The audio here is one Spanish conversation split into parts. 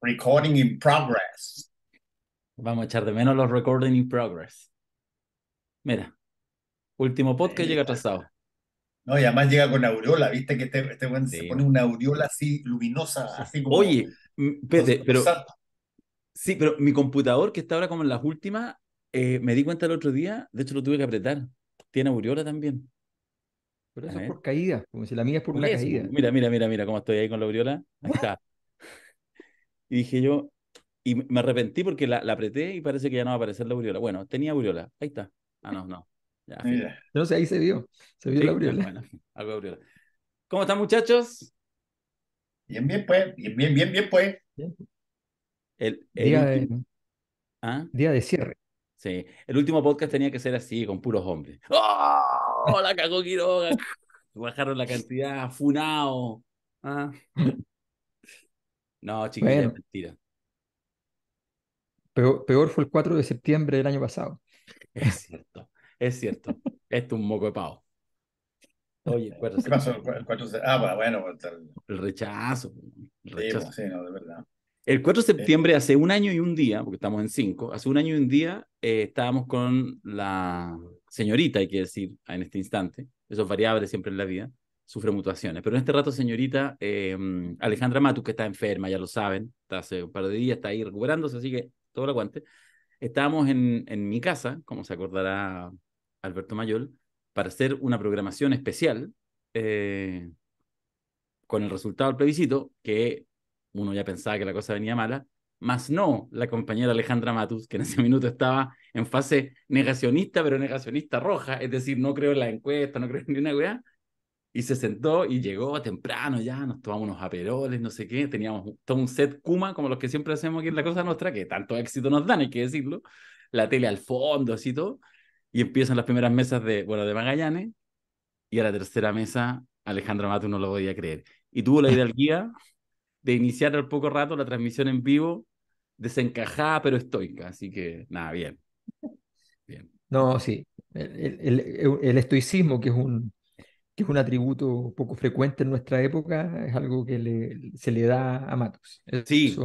Recording in progress. Vamos a echar de menos los recording in progress. Mira, último podcast llega atrasado. No, y además llega con aureola, viste que este, este se pone una aureola así luminosa, así como. Oye, pero. Sí, pero mi computador, que está ahora como en las últimas, eh, me di cuenta el otro día, de hecho lo tuve que apretar. Tiene aureola también. Pero eso es por caída, como si la mía es por, una caída. Mira, mira, mira, mira cómo estoy ahí con la aureola. Ahí está. Y dije yo, y me arrepentí porque la, apreté y parece que ya no va a aparecer la aureola. Bueno, tenía aureola. Ahí está. Ah, no, no. Ya, no sé, ahí se vio. Se vio la ah, aureola. Bueno, algo de ¿Cómo están, muchachos? Bien, bien, pues. Bien, bien, bien, bien, pues. El, día, de... ¿Ah? día de cierre. Sí. El último podcast tenía que ser así, con puros hombres. ¡Oh! La cagó Quiroga. Bajaron la cantidad, funao. ¿Ah? No, chiquilla, es mentira. Peor, peor, fue el 4 de septiembre del año pasado. Es cierto, es cierto. Esto es un moco de pavo. Oye, el 4 de ¿Qué pasó? El 4 de... Ah, bueno, pues, el rechazo. El pues, rechazo. Sí, no, de verdad. El 4 de septiembre, hace un año y un día, porque estamos en 5, hace un año y un día eh, estábamos con la señorita, hay que decir, en este instante, eso es variable siempre en la vida, sufre mutaciones. Pero en este rato, señorita em, Alejandra Matus, que está enferma, ya lo saben, está hace un par de días, está ahí recuperándose, así que todo lo aguante. Estábamos en, en mi casa, como se acordará Alberto Mayol, para hacer una programación especial eh, con el resultado del plebiscito, que uno ya pensaba que la cosa venía mala, más no la compañera Alejandra Matus, que en ese minuto estaba en fase negacionista, pero negacionista roja, es decir, no creo en la encuesta, no creo en ninguna weá, y se sentó y llegó temprano ya, nos tomamos unos aperoles, no sé qué, teníamos todo un set Kuma, como los que siempre hacemos aquí en La Cosa Nuestra, que tanto éxito nos dan, hay que decirlo, la tele al fondo, así todo, y empiezan las primeras mesas de, bueno, de Magallanes, y a la tercera mesa, Alejandro Mato no lo podía creer. Y tuvo la guía de iniciar al poco rato la transmisión en vivo, desencajada pero estoica, así que nada, bien. Bien. No, sí, el estoicismo, que es un, que es un atributo poco frecuente en nuestra época, es algo que se le da a Matos. Sí.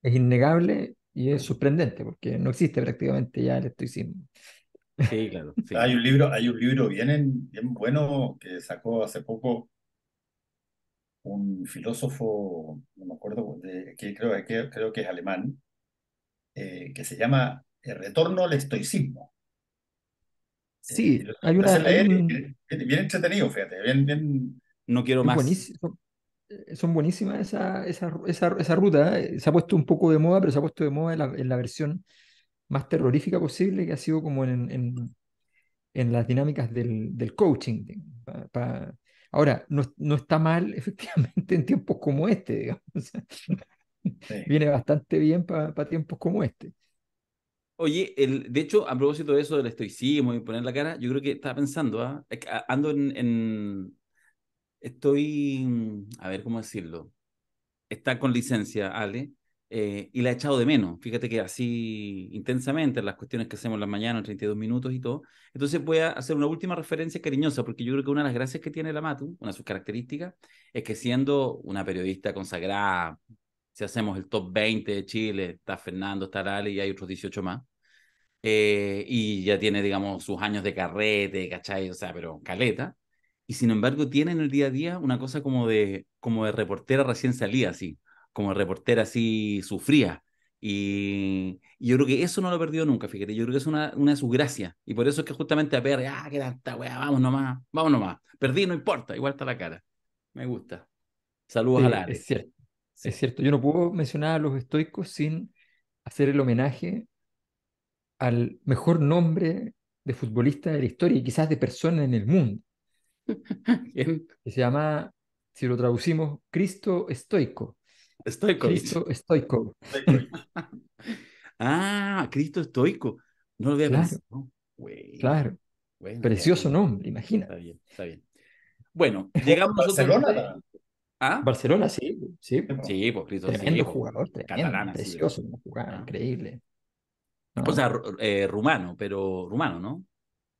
es innegable y es sorprendente porque no existe prácticamente ya el estoicismo. Sí, claro. Hay un libro, hay un libro bien, bien bueno que sacó hace poco un filósofo, no me acuerdo, de, que, creo, que creo que es alemán, eh, que se llama El retorno al estoicismo. Eh, sí, hay una. bien, entretenido, fíjate. Bien, No quiero más. Eh, son buenísimas esa, esa, ruta. Eh, se ha puesto un poco de moda, pero se ha puesto de moda en la, versión más terrorífica posible, que ha sido como en, en, las dinámicas del, coaching. Ahora, no, está mal, efectivamente, en tiempos como este, digamos. Viene bastante bien para tiempos como este. Oye, el, de hecho, a propósito de eso del estoicismo y poner la cara, yo creo que estaba pensando, ¿ah? ando en, Estoy. Mm, a ver, ¿cómo decirlo? Está con licencia, Ale, eh, y la he echado de menos. Fíjate que así intensamente, las cuestiones que hacemos en la mañana, 32 minutos y todo. Entonces voy a hacer una última referencia cariñosa, porque yo creo que una de las gracias que tiene la Matu, una de sus características, es que siendo una periodista consagrada, si hacemos el top 20 de Chile, está Fernando, está Ale y hay otros 18 más. Eh, y ya tiene, digamos, sus años de carrete, ¿cachai? O sea, pero caleta. Y sin embargo, tiene en el día a día una cosa como de, como de reportera recién salida, así, como reportera así sufría. Y, yo creo que eso no lo perdió nunca, fíjate. Yo creo que es una, una de sus gracias. Y por eso es que justamente a PR, ah, qué tanta weá, vamos nomás, vamos nomás. Perdí, no importa, igual está la cara. Me gusta. Saludos a la Es cierto. Es cierto. Yo no puedo mencionar a los estoicos sin hacer el homenaje al mejor nombre de futbolista de la historia y quizás de persona en el mundo. se llama, si lo traducimos, Cristo Estoico. Estoico. Cristo Estoico. ah, Cristo Estoico. No lo había claro. pensado. Claro. Precioso nombre, imagina. Está bien, está bien. Bueno, llegamos a Barcelona. ¿Ah? Barcelona, sí, sí. Sí, pues, Cristo. Tremendo jugador, tremendo, precioso, ah. increíble. O sea, eh, rumano, pero rumano, ¿no?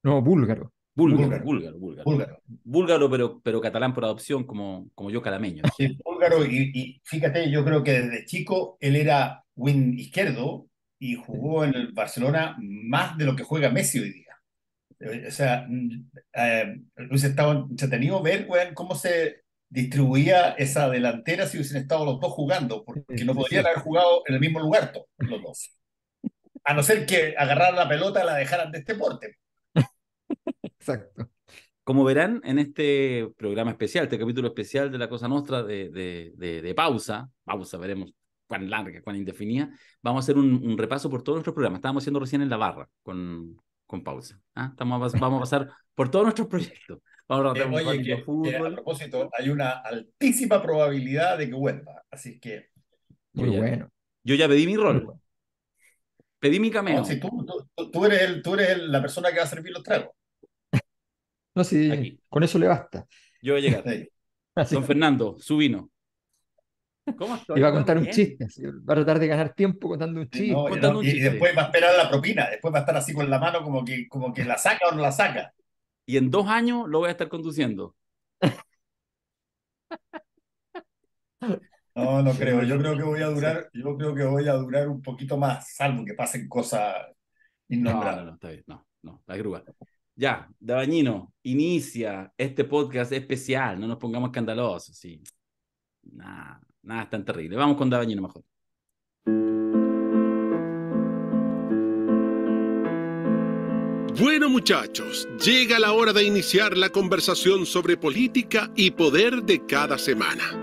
No, búlgaro. Búlgaro, búlgaro, búlgaro. Búlgaro, pero, pero catalán por adopción, como, como yo calameño. Sí, búlgaro, y, fíjate, yo creo que desde chico él era win izquierdo y jugó en el Barcelona más de lo que juega Messi hoy día. O sea, mm, eh, se estado entretenido ver cómo se distribuía esa delantera si hubiesen estado los dos jugando, porque no podrían haber jugado en el mismo lugar los dos. A no ser que agarrar la pelota la dejaran de este porte. Exacto. Como verán en este programa especial, este capítulo especial de La Cosa Nostra de, de, de, pausa, pausa, veremos cuán larga, cuán indefinida, vamos a hacer un, repaso por todos nuestros programas. Estábamos haciendo recién en la barra con, con pausa. ¿Ah? Estamos, vamos a pasar por todos nuestros proyectos. ahora a eh, oye, a propósito, hay una altísima probabilidad de que vuelva, así que... Muy bueno. Yo ya pedí mi rol. Pedí mi cameo. No, si tú, eres, el, tú eres la persona que va a servir los tragos. no, sí, con eso le basta. Yo voy a llegar. Don Fernando, su vino. ¿Cómo estoy? Iba a contar un chiste, va a tratar de ganar tiempo contando un chiste. y después va a esperar la propina, después va a estar así con la mano como que, como que la saca o no la saca. Y en dos años lo voy a estar conduciendo. No, no creo. Yo creo que voy a durar, yo creo que voy a durar un poquito más, salvo que pasen cosas innombrables. No, está bien. No, la grúa. Ya, Dabañino, inicia este podcast especial. No nos pongamos escandalosos, sí. Nada, nada es tan terrible. Vamos con Dabañino mejor. Bueno muchachos, llega la hora de iniciar la conversación sobre política y poder de cada semana.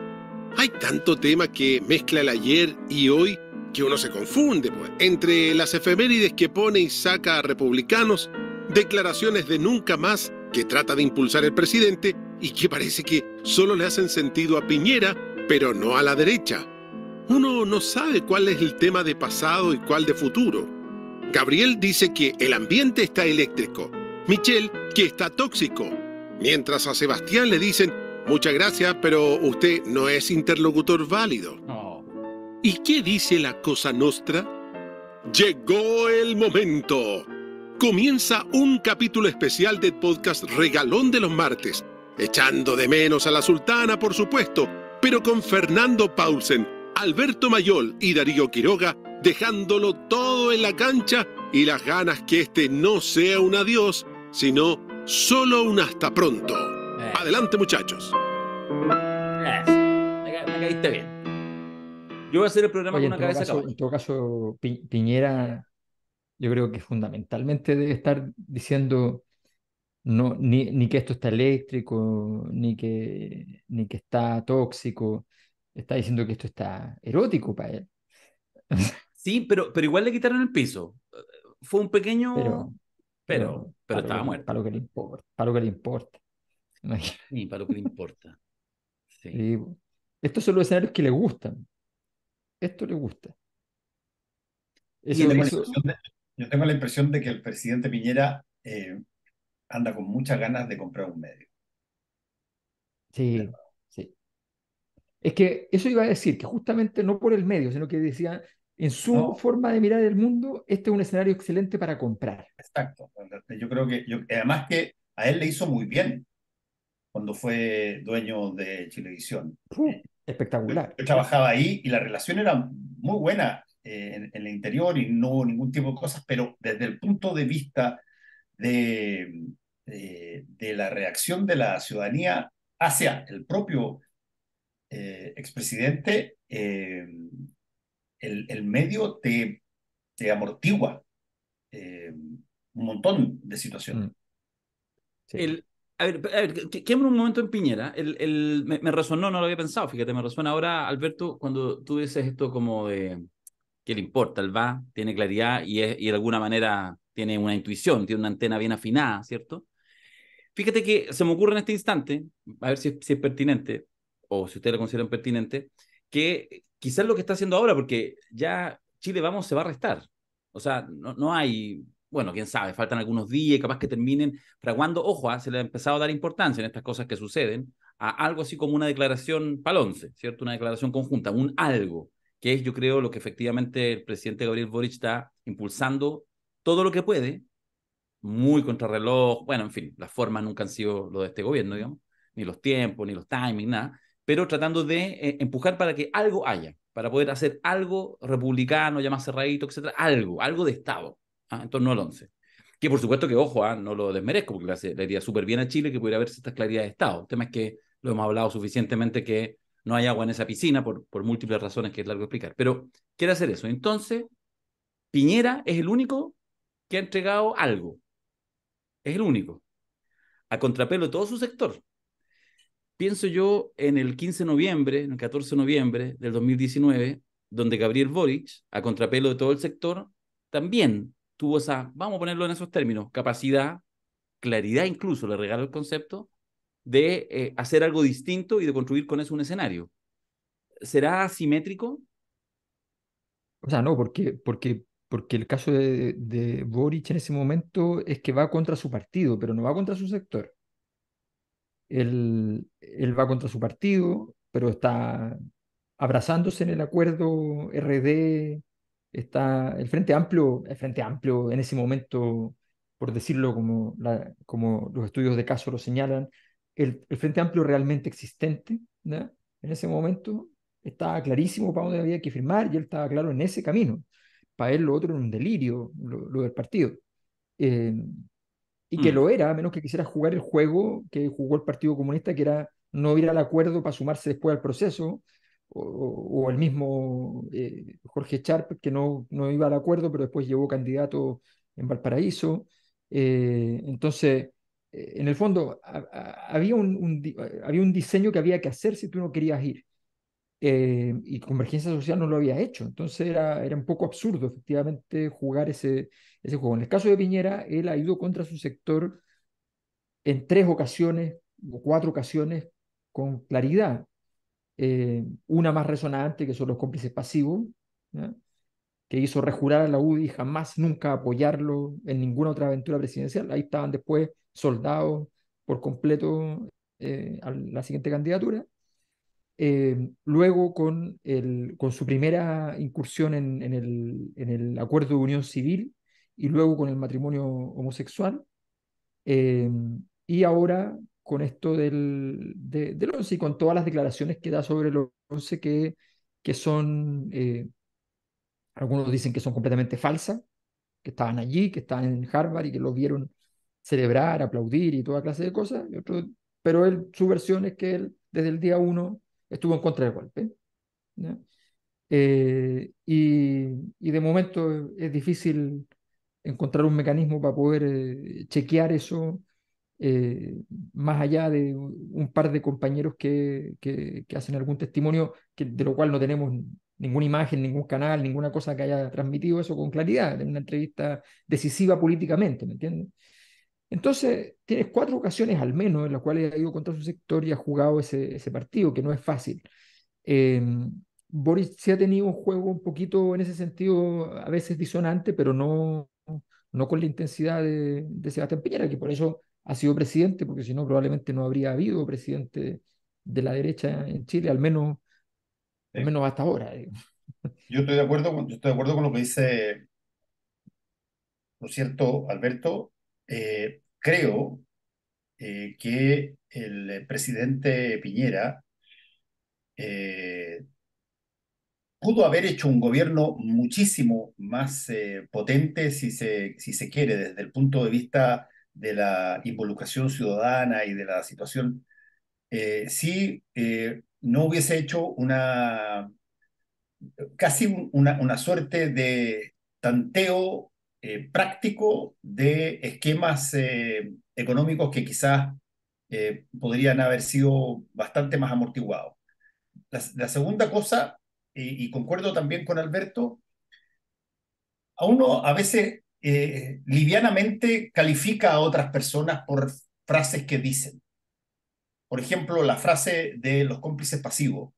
Hay tanto tema que mezcla el ayer y hoy que uno se confunde. Pues. Entre las efemérides que pone y saca a republicanos, declaraciones de nunca más que trata de impulsar el presidente y que parece que solo le hacen sentido a Piñera, pero no a la derecha. Uno no sabe cuál es el tema de pasado y cuál de futuro. Gabriel dice que el ambiente está eléctrico, Michelle que está tóxico, mientras a Sebastián le dicen Muchas gracias, pero usted no es interlocutor válido. ¿Y qué dice la cosa nostra? Llegó el momento. Comienza un capítulo especial del podcast Regalón de los Martes, echando de menos a la sultana, por supuesto, pero con Fernando Paulsen, Alberto Mayol y Darío Quiroga, dejándolo todo en la cancha y las ganas que este no sea un adiós, sino solo un hasta pronto. Eh. Adelante, muchachos. Eh, me, caíste bien. Yo voy a hacer el programa con una cabeza En todo caso, Piñera, yo creo que fundamentalmente debe estar diciendo no, ni, que esto está eléctrico, ni que, ni que está tóxico. Está diciendo que esto está erótico para él. Sí, pero, pero igual le quitaron el piso. Fue un pequeño. Pero, pero, pero estaba muerto. Para lo que le importa. Para lo que le importa ni para lo que le importa. Sí. estos son los escenarios que le gustan. Esto le gusta. yo, tengo la impresión de que el presidente Piñera eh, anda con muchas ganas de comprar un medio. Sí, Es que eso iba a decir, que justamente no por el medio, sino que decía, en su forma de mirar el mundo, este es un escenario excelente para comprar. Exacto. Yo creo que, además que a él le hizo muy bien cuando fue dueño de Chilevisión. Uh, espectacular. Yo, trabajaba ahí y la relación era muy buena eh, en, el interior y no hubo ningún tipo de cosas, pero desde el punto de vista de, de, la reacción de la ciudadanía hacia el propio eh, expresidente, eh, el, medio te, amortigua un montón de situaciones. Mm. Sí. El, a ver, a un momento en Piñera. El, me, resonó, no lo había pensado, fíjate, me resuena ahora, Alberto, cuando tú dices esto como de que le importa, él va, tiene claridad y, y de alguna manera tiene una intuición, tiene una antena bien afinada, ¿cierto? Fíjate que se me ocurre en este instante, a ver si, es pertinente, o si ustedes lo consideran pertinente, que quizás lo que está haciendo ahora, porque ya Chile Vamos se va a restar. O sea, no, no hay bueno, quién sabe, faltan algunos días, capaz que terminen fraguando. Ojo, ah, se le ha empezado a dar importancia en estas cosas que suceden a algo así como una declaración palonce, ¿cierto? Una declaración conjunta, un algo, que es, yo creo, lo que efectivamente el presidente Gabriel Boric está impulsando todo lo que puede, muy contrarreloj, bueno, en fin, las formas nunca han sido lo de este gobierno, digamos, ni los tiempos, ni los timings, nada, pero tratando de eh, empujar para que algo haya, para poder hacer algo republicano, ya más cerradito, etcétera, algo, algo de Estado. ¿ah? en torno al 11. Que por supuesto que, ojo, ah, no lo desmerezco, porque le, le iría súper bien a Chile que pudiera haber estas claridades de Estado. El tema es que lo hemos hablado suficientemente que no hay agua en esa piscina por, por múltiples razones que es largo explicar. Pero quiere hacer eso. Entonces, Piñera es el único que ha entregado algo. Es el único. A contrapelo de todo su sector. Pienso yo en el 15 de noviembre, en el 14 de noviembre del 2019, donde Gabriel Boric, a contrapelo de todo el sector, también tuvo esa, vamos a ponerlo en esos términos, capacidad, claridad incluso, le regalo el concepto, de eh, hacer algo distinto y de construir con eso un escenario. ¿Será asimétrico? O sea, no, porque, porque, porque el caso de, Boric en ese momento es que va contra su partido, pero no va contra su sector. Él, él va contra su partido, pero está abrazándose en el acuerdo RD está el Frente Amplio, el Frente Amplio en ese momento, por decirlo como, como los estudios de caso lo señalan, el, Frente Amplio realmente existente en ese momento estaba clarísimo para dónde había que firmar y él estaba claro en ese camino. Para él lo otro era un delirio, lo, del partido. Eh, y que mm. lo era, a menos que quisiera jugar el juego que jugó el Partido Comunista, que era no ir al acuerdo para sumarse después al proceso, o, el mismo eh, Jorge Charp, que no, no iba al acuerdo, pero después llevó candidato en Valparaíso. Eh, entonces, eh, en el fondo, había, un, había un diseño que había que hacer si tú no querías ir. y Convergencia Social no lo había hecho. Entonces era, era un poco absurdo, efectivamente, jugar ese, ese juego. En el caso de Piñera, él ha ido contra su sector en tres ocasiones o cuatro ocasiones con claridad. Eh, una más resonante, que son los cómplices pasivos, que hizo rejurar a la UDI jamás, nunca apoyarlo en ninguna otra aventura presidencial. Ahí estaban después soldados por completo eh, a la siguiente candidatura. Eh, luego, con, el, con su primera incursión en, el, en el acuerdo de unión civil y luego con el matrimonio homosexual. y ahora con esto del, del 11 y con todas las declaraciones que da sobre el 11 que, que son, eh, algunos dicen que son completamente falsas, que estaban allí, que estaban en Harvard y que lo vieron celebrar, aplaudir y toda clase de cosas, pero él, su versión es que él desde el día 1 estuvo en contra del golpe. Eh, y, de momento es difícil encontrar un mecanismo para poder eh, chequear eso eh, más allá de un par de compañeros que, que, hacen algún testimonio que, de lo cual no tenemos ninguna imagen, ningún canal, ninguna cosa que haya transmitido eso con claridad, en una entrevista decisiva políticamente, ¿me entiendes? Entonces, tienes cuatro ocasiones al menos en las cuales ha ido contra su sector y ha jugado ese, ese partido, que no es fácil. Eh, Boris se ha tenido un juego un poquito en ese sentido, a veces disonante, pero no, no con la intensidad de, de Sebastián Piñera, que por eso ha sido presidente, porque si no probablemente no habría habido presidente de la derecha en Chile, al menos, menos hasta ahora. Eh. Yo estoy de acuerdo con, estoy de acuerdo con lo que dice, ¿no cierto, Alberto? Eh, creo eh, que el presidente Piñera pudo haber hecho un gobierno muchísimo más potente, si se, si se quiere, desde el punto de vista de la involucración ciudadana y de la situación, eh, si eh, no hubiese hecho una casi una, una suerte de tanteo eh, práctico de esquemas económicos que quizás podrían haber sido bastante más amortiguados. La, segunda cosa, y, y concuerdo también con Alberto, a uno a veces eh, livianamente califica a otras personas por frases que dicen. Por ejemplo, la frase de los cómplices pasivos.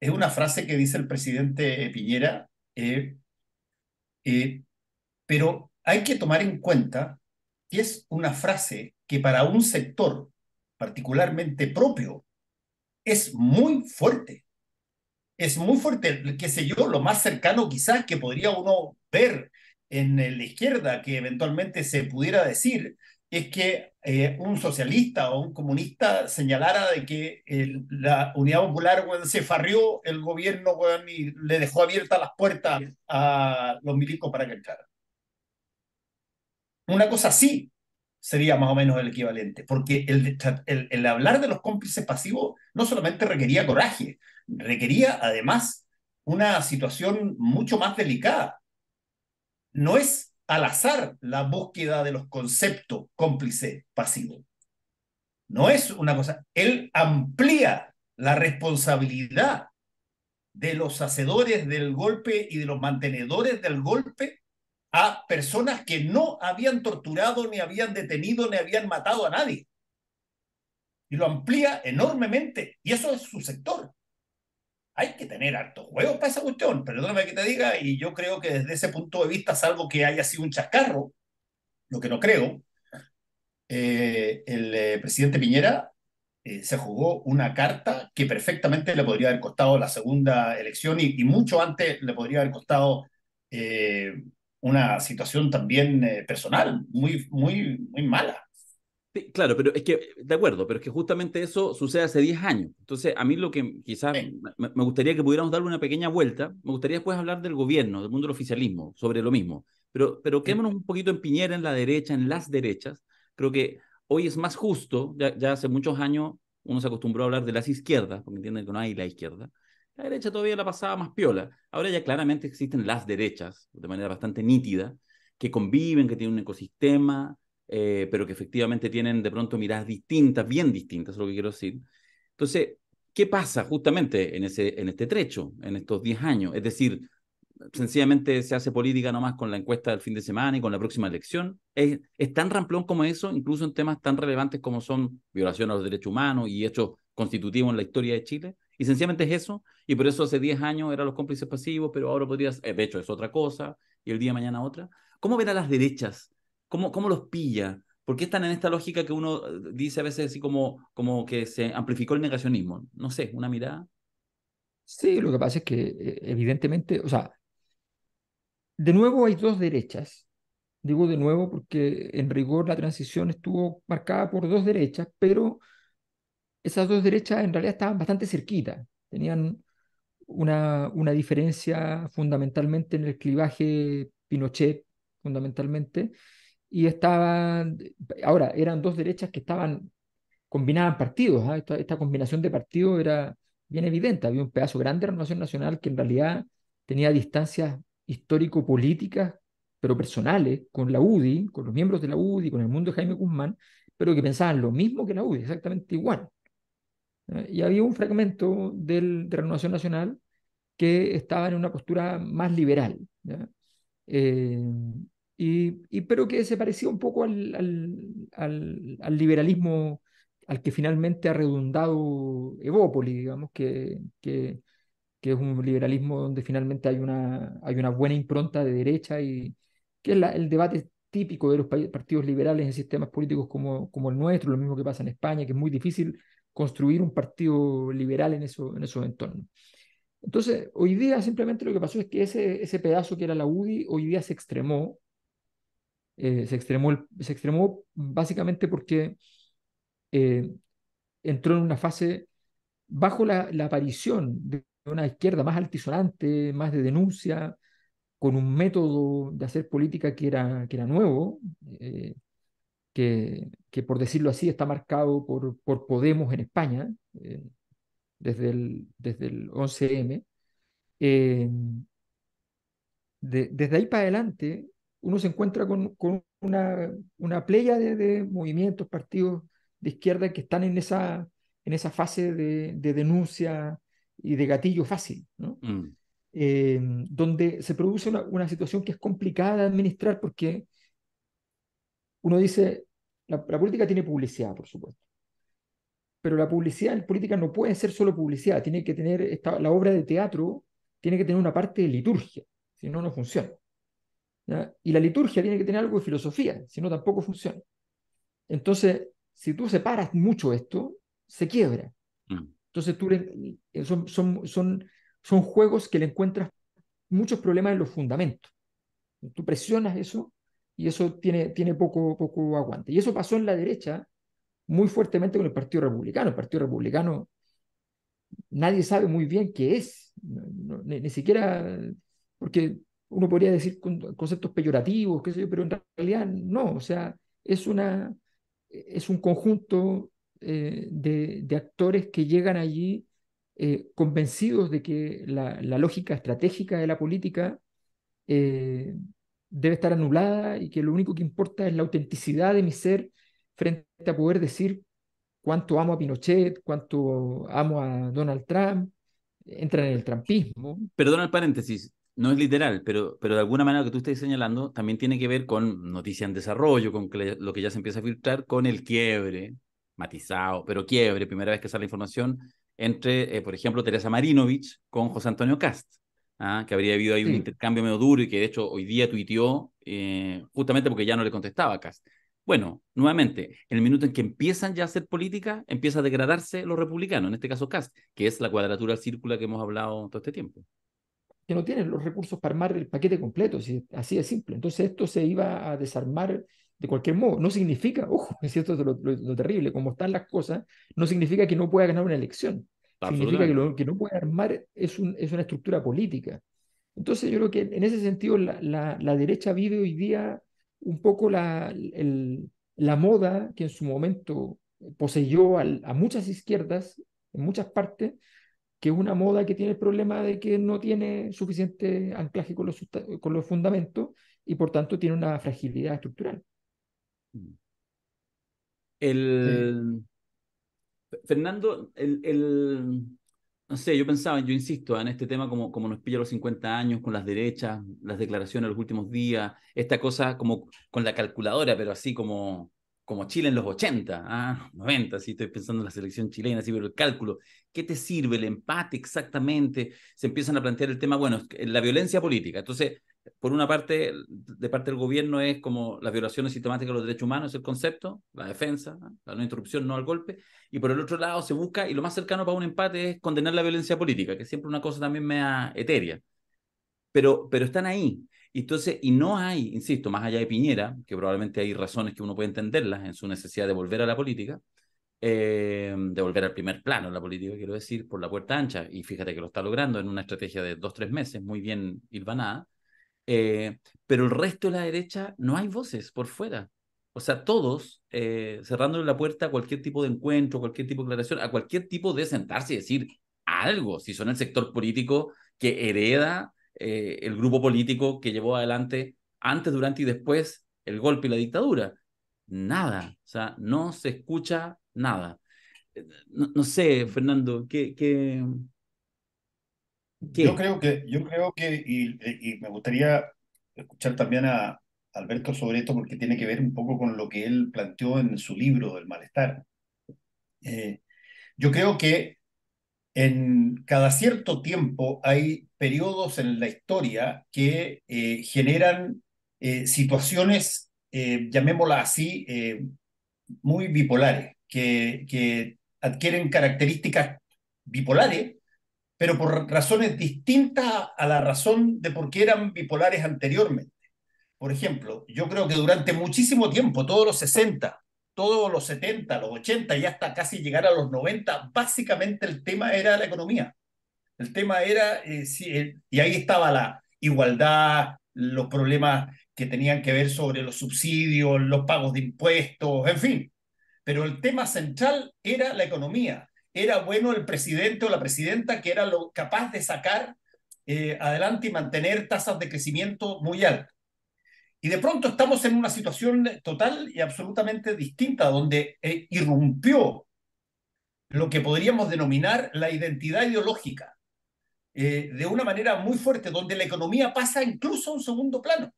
Es una frase que dice el presidente Piñera, eh, eh, pero hay que tomar en cuenta que es una frase que para un sector particularmente propio es muy fuerte. Es muy fuerte, qué sé yo, lo más cercano quizás que podría uno ver en la izquierda que eventualmente se pudiera decir es que eh, un socialista o un comunista señalara de que la Unidad Popular se farrió el gobierno y le dejó abiertas las puertas a los milicos para que entraran. Una cosa así sería más o menos el equivalente, porque el hablar de los cómplices pasivos no solamente requería coraje, requería además una situación mucho más delicada, no es al azar la búsqueda de los conceptos cómplice pasivo. No es una cosa. Él amplía la responsabilidad de los hacedores del golpe y de los mantenedores del golpe a personas que no habían torturado, ni habían detenido, ni habían matado a nadie. Y lo amplía enormemente. Y eso es su sector hay que tener harto juego para esa cuestión, perdóname que te diga, y yo creo que desde ese punto de vista, salvo que haya sido un chascarro, lo que no creo, eh, el eh, presidente Piñera eh, se jugó una carta que perfectamente le podría haber costado la segunda elección y, y mucho antes le podría haber costado una situación también personal muy, muy, muy mala claro, pero es que, de acuerdo, pero es que justamente eso sucede hace 10 años. Entonces, a mí lo que quizás me, gustaría que pudiéramos darle una pequeña vuelta, me gustaría después hablar del gobierno, del mundo del oficialismo, sobre lo mismo. Pero, pero quedémonos un poquito en Piñera, en la derecha, en las derechas. Creo que hoy es más justo, ya, ya hace muchos años uno se acostumbró a hablar de las izquierdas, porque entienden que no hay la izquierda. La derecha todavía la pasaba más piola. Ahora ya claramente existen las derechas, de manera bastante nítida, que conviven, que tienen un ecosistema, eh, pero que efectivamente tienen de pronto miradas distintas, bien distintas, es lo que quiero decir. Entonces, ¿qué pasa justamente en, ese, en este trecho, en estos 10 años? Es decir, sencillamente se hace política nomás con la encuesta del fin de semana y con la próxima elección. Es, tan ramplón como eso, incluso en temas tan relevantes como son violación a los derechos humanos y hechos constitutivos en la historia de Chile. Y sencillamente es eso, y por eso hace 10 años eran los cómplices pasivos, pero ahora podrías, eh, de hecho es otra cosa, y el día de mañana otra. ¿Cómo ven a las derechas ¿Cómo, cómo los pilla? ¿Por qué están en esta lógica que uno eh, dice a veces así como, como que se amplificó el negacionismo? No sé, una mirada. Sí, lo que pasa es que eh, evidentemente, o sea, de nuevo hay dos derechas. Digo de nuevo porque en rigor la transición estuvo marcada por dos derechas, pero esas dos derechas en realidad estaban bastante cerquitas. Tenían una, una diferencia fundamentalmente en el clivaje Pinochet, fundamentalmente, y estaban, ahora, eran dos derechas que estaban, combinaban partidos, ¿ah? esta, combinación de partidos era bien evidente, había un pedazo grande de renovación nacional que en realidad tenía distancias histórico-políticas, pero personales, con la UDI, con los miembros de la UDI, con el mundo de Jaime Guzmán, pero que pensaban lo mismo que la UDI, exactamente igual. Y había un fragmento del, de Renovación Nacional que estaba en una postura más liberal. Eh, y, pero que se parecía un poco al, al, al, liberalismo al que finalmente ha redundado Evópoli, digamos, que, que, que, es un liberalismo donde finalmente hay una, hay una buena impronta de derecha y que es el debate típico de los partidos liberales en sistemas políticos como, como el nuestro, lo mismo que pasa en España, que es muy difícil construir un partido liberal en, eso, en esos entornos. Entonces, hoy día simplemente lo que pasó es que ese, ese pedazo que era la UDI, hoy día se extremó eh, se, extremó se extremó básicamente porque eh, entró en una fase bajo la, aparición de una izquierda más altisonante, más de denuncia, con un método de hacer política que era, que era nuevo, eh, que, que, por decirlo así está marcado por, por Podemos en España desde, el, desde el 11M. desde ahí para adelante, uno se encuentra con, una, una playa de, movimientos, partidos de izquierda que están en esa, en esa fase de, denuncia y de gatillo fácil, mm. eh, donde se produce una, situación que es complicada de administrar porque uno dice, la, política tiene publicidad, por supuesto, pero la publicidad en política no puede ser solo publicidad, tiene que tener, la obra de teatro tiene que tener una parte de liturgia, si no, no funciona. Y la liturgia tiene que tener algo de filosofía, si no tampoco funciona. Entonces, si tú separas mucho esto, se quiebra. Mm. Entonces, tú eh, son, son, son, son juegos que le encuentras muchos problemas en los fundamentos. Tú presionas eso y eso tiene, tiene poco, poco aguante. Y eso pasó en la derecha muy fuertemente con el Partido Republicano. El Partido Republicano nadie sabe muy bien qué es, ni, siquiera porque uno podría decir conceptos peyorativos, sé yo, pero en realidad no, o sea, es, una, e-, es un conjunto eh, de, actores que llegan allí eh, convencidos de que la, lógica estratégica de la política eh, debe estar anulada y que lo único que importa es la autenticidad de mi ser frente a poder decir cuánto amo a Pinochet, cuánto amo a Donald Trump, entran en el trampismo. Perdona el paréntesis, no es literal, pero, pero de alguna manera lo que tú estás señalando también tiene que ver con noticia en desarrollo, con lo que ya se empieza a filtrar, con el quiebre, matizado, pero quiebre, primera vez que sale la información, entre, eh, por ejemplo, Teresa Marinovich con José Antonio Cast, ¿ah? que habría habido ahí un intercambio medio duro y que de hecho hoy día tuiteó eh, justamente porque ya no le contestaba a Cast. Bueno, nuevamente, en el minuto en que empiezan ya a hacer política, empieza a degradarse los republicanos, en este caso Cast, que es la cuadratura círcula que hemos hablado todo este tiempo que no tienen los recursos para armar el paquete completo, así de simple. Entonces esto se iba a desarmar de cualquier modo. No significa, ojo, es cierto, lo, lo, terrible, como están las cosas, no significa que no pueda ganar una elección. Significa que lo que no puede armar es, una estructura política. Entonces yo creo que en ese sentido la, derecha vive hoy día un poco la, moda que en su momento poseyó a muchas izquierdas en muchas partes, que es una moda que tiene el problema de que no tiene suficiente anclaje con los, con los fundamentos y por tanto tiene una fragilidad estructural. El... Fernando, el, no sé, yo pensaba, yo insisto, ¿eh? en este tema como, como nos pilla los 50 años, con las derechas, las declaraciones de los últimos días, esta cosa como con la calculadora, pero así como como Chile en los 80, ah, 90, si estoy pensando en la selección chilena, sí, pero el cálculo, ¿qué te sirve el empate exactamente? Se empiezan a plantear el tema, bueno, la violencia política. Entonces, por una parte, de parte del gobierno es como las violaciones sistemáticas de los derechos humanos, es el concepto, la defensa, la no interrupción, no al golpe, y por el otro lado se busca, y lo más cercano para un empate es condenar la violencia política, que es siempre una cosa también mea etérea. Pero, pero están ahí. Entonces, y no hay, insisto, más allá de Piñera, que probablemente hay razones que uno puede entenderlas en su necesidad de volver a la política, eh, de volver al primer plano en la política, quiero decir, por la puerta ancha, y fíjate que lo está logrando en una estrategia de dos, tres meses, muy bien hilvanada, eh, pero el resto de la derecha no hay voces por fuera. O sea, todos eh, cerrándole la puerta a cualquier tipo de encuentro, cualquier tipo de declaración, a cualquier tipo de sentarse y decir algo, si son el sector político que hereda eh, el grupo político que llevó adelante antes, durante y después el golpe y la dictadura. Nada, o sea, no se escucha nada. Eh, no, sé, Fernando, ¿qué, qué, Yo creo que, yo creo que y, me gustaría escuchar también a, Alberto sobre esto porque tiene que ver un poco con lo que él planteó en su libro, El malestar. Eh, yo creo que en cada cierto tiempo hay periodos en la historia que eh, generan eh, situaciones, eh, llamémoslas así, eh, muy bipolares, que, que adquieren características bipolares, pero por razones distintas a la razón de por qué eran bipolares anteriormente. Por ejemplo, yo creo que durante muchísimo tiempo, todos los 60, todos los 70, los 80 y hasta casi llegar a los 90, básicamente el tema era la economía. El tema era, eh, y ahí estaba la igualdad, los problemas que tenían que ver sobre los subsidios, los pagos de impuestos, en fin. Pero el tema central era la economía. Era bueno el presidente o la presidenta que era lo, capaz de sacar eh, adelante y mantener tasas de crecimiento muy altas. Y de pronto estamos en una situación total y absolutamente distinta, donde eh, irrumpió lo que podríamos denominar la identidad ideológica, eh, de una manera muy fuerte, donde la economía pasa incluso a un segundo plano.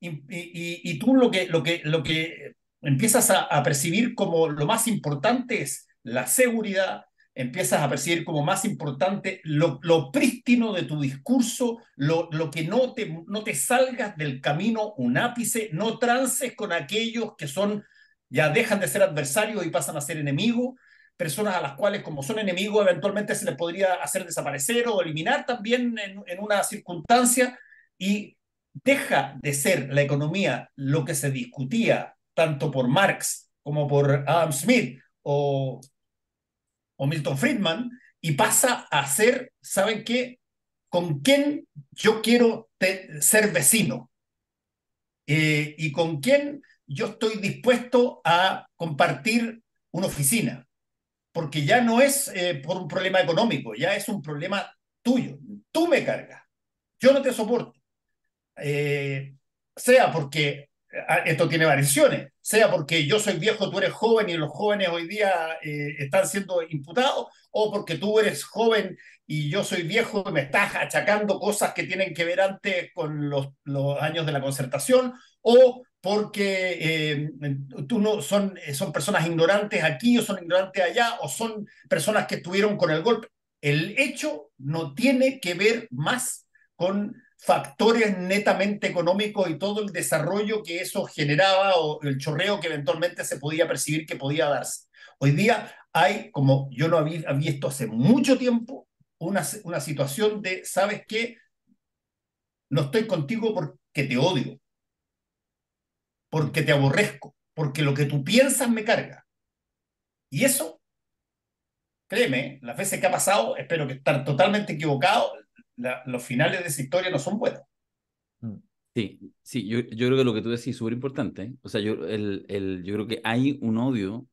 Y, tú lo que, lo que, lo que empiezas a, a percibir como lo más importante es la seguridad, empiezas a percibir como más importante lo, prístino de tu discurso, lo, lo, que no te, no te salgas del camino un ápice, no trances con aquellos que son, ya dejan de ser adversarios y pasan a ser enemigos, personas a las cuales como son enemigos eventualmente se les podría hacer desaparecer o eliminar también en, en una circunstancia y deja de ser la economía lo que se discutía tanto por Marx como por Adam Smith o o Milton Friedman y pasa a ser, ¿saben qué? ¿Con quién yo quiero ser vecino? Eh, ¿Y con quién yo estoy dispuesto a compartir una oficina? Porque ya no es eh, por un problema económico, ya es un problema tuyo. Tú me cargas, yo no te soporto. Eh, sea porque esto tiene variaciones, sea porque yo soy viejo, tú eres joven y los jóvenes hoy día eh, están siendo imputados, o porque tú eres joven y yo soy viejo y me estás achacando cosas que tienen que ver antes con los, años de la concertación, o porque eh, tú no son, eh, son personas ignorantes aquí o son ignorantes allá, o son personas que estuvieron con el golpe. El hecho no tiene que ver más con factores netamente económicos y todo el desarrollo que eso generaba o el chorreo que eventualmente se podía percibir que podía darse. Hoy día hay, como yo no había visto hace mucho tiempo, una, una situación de, ¿sabes qué? No estoy contigo porque te odio, porque te aborrezco, porque lo que tú piensas me carga. Y eso, créeme, las veces que ha pasado, espero que estar totalmente equivocado, los finales de esa historia no son buenos. Mm. Sí, sí, yo, yo creo que lo que tú decís es súper importante. O sea, yo, el, el, yo creo que hay un odio.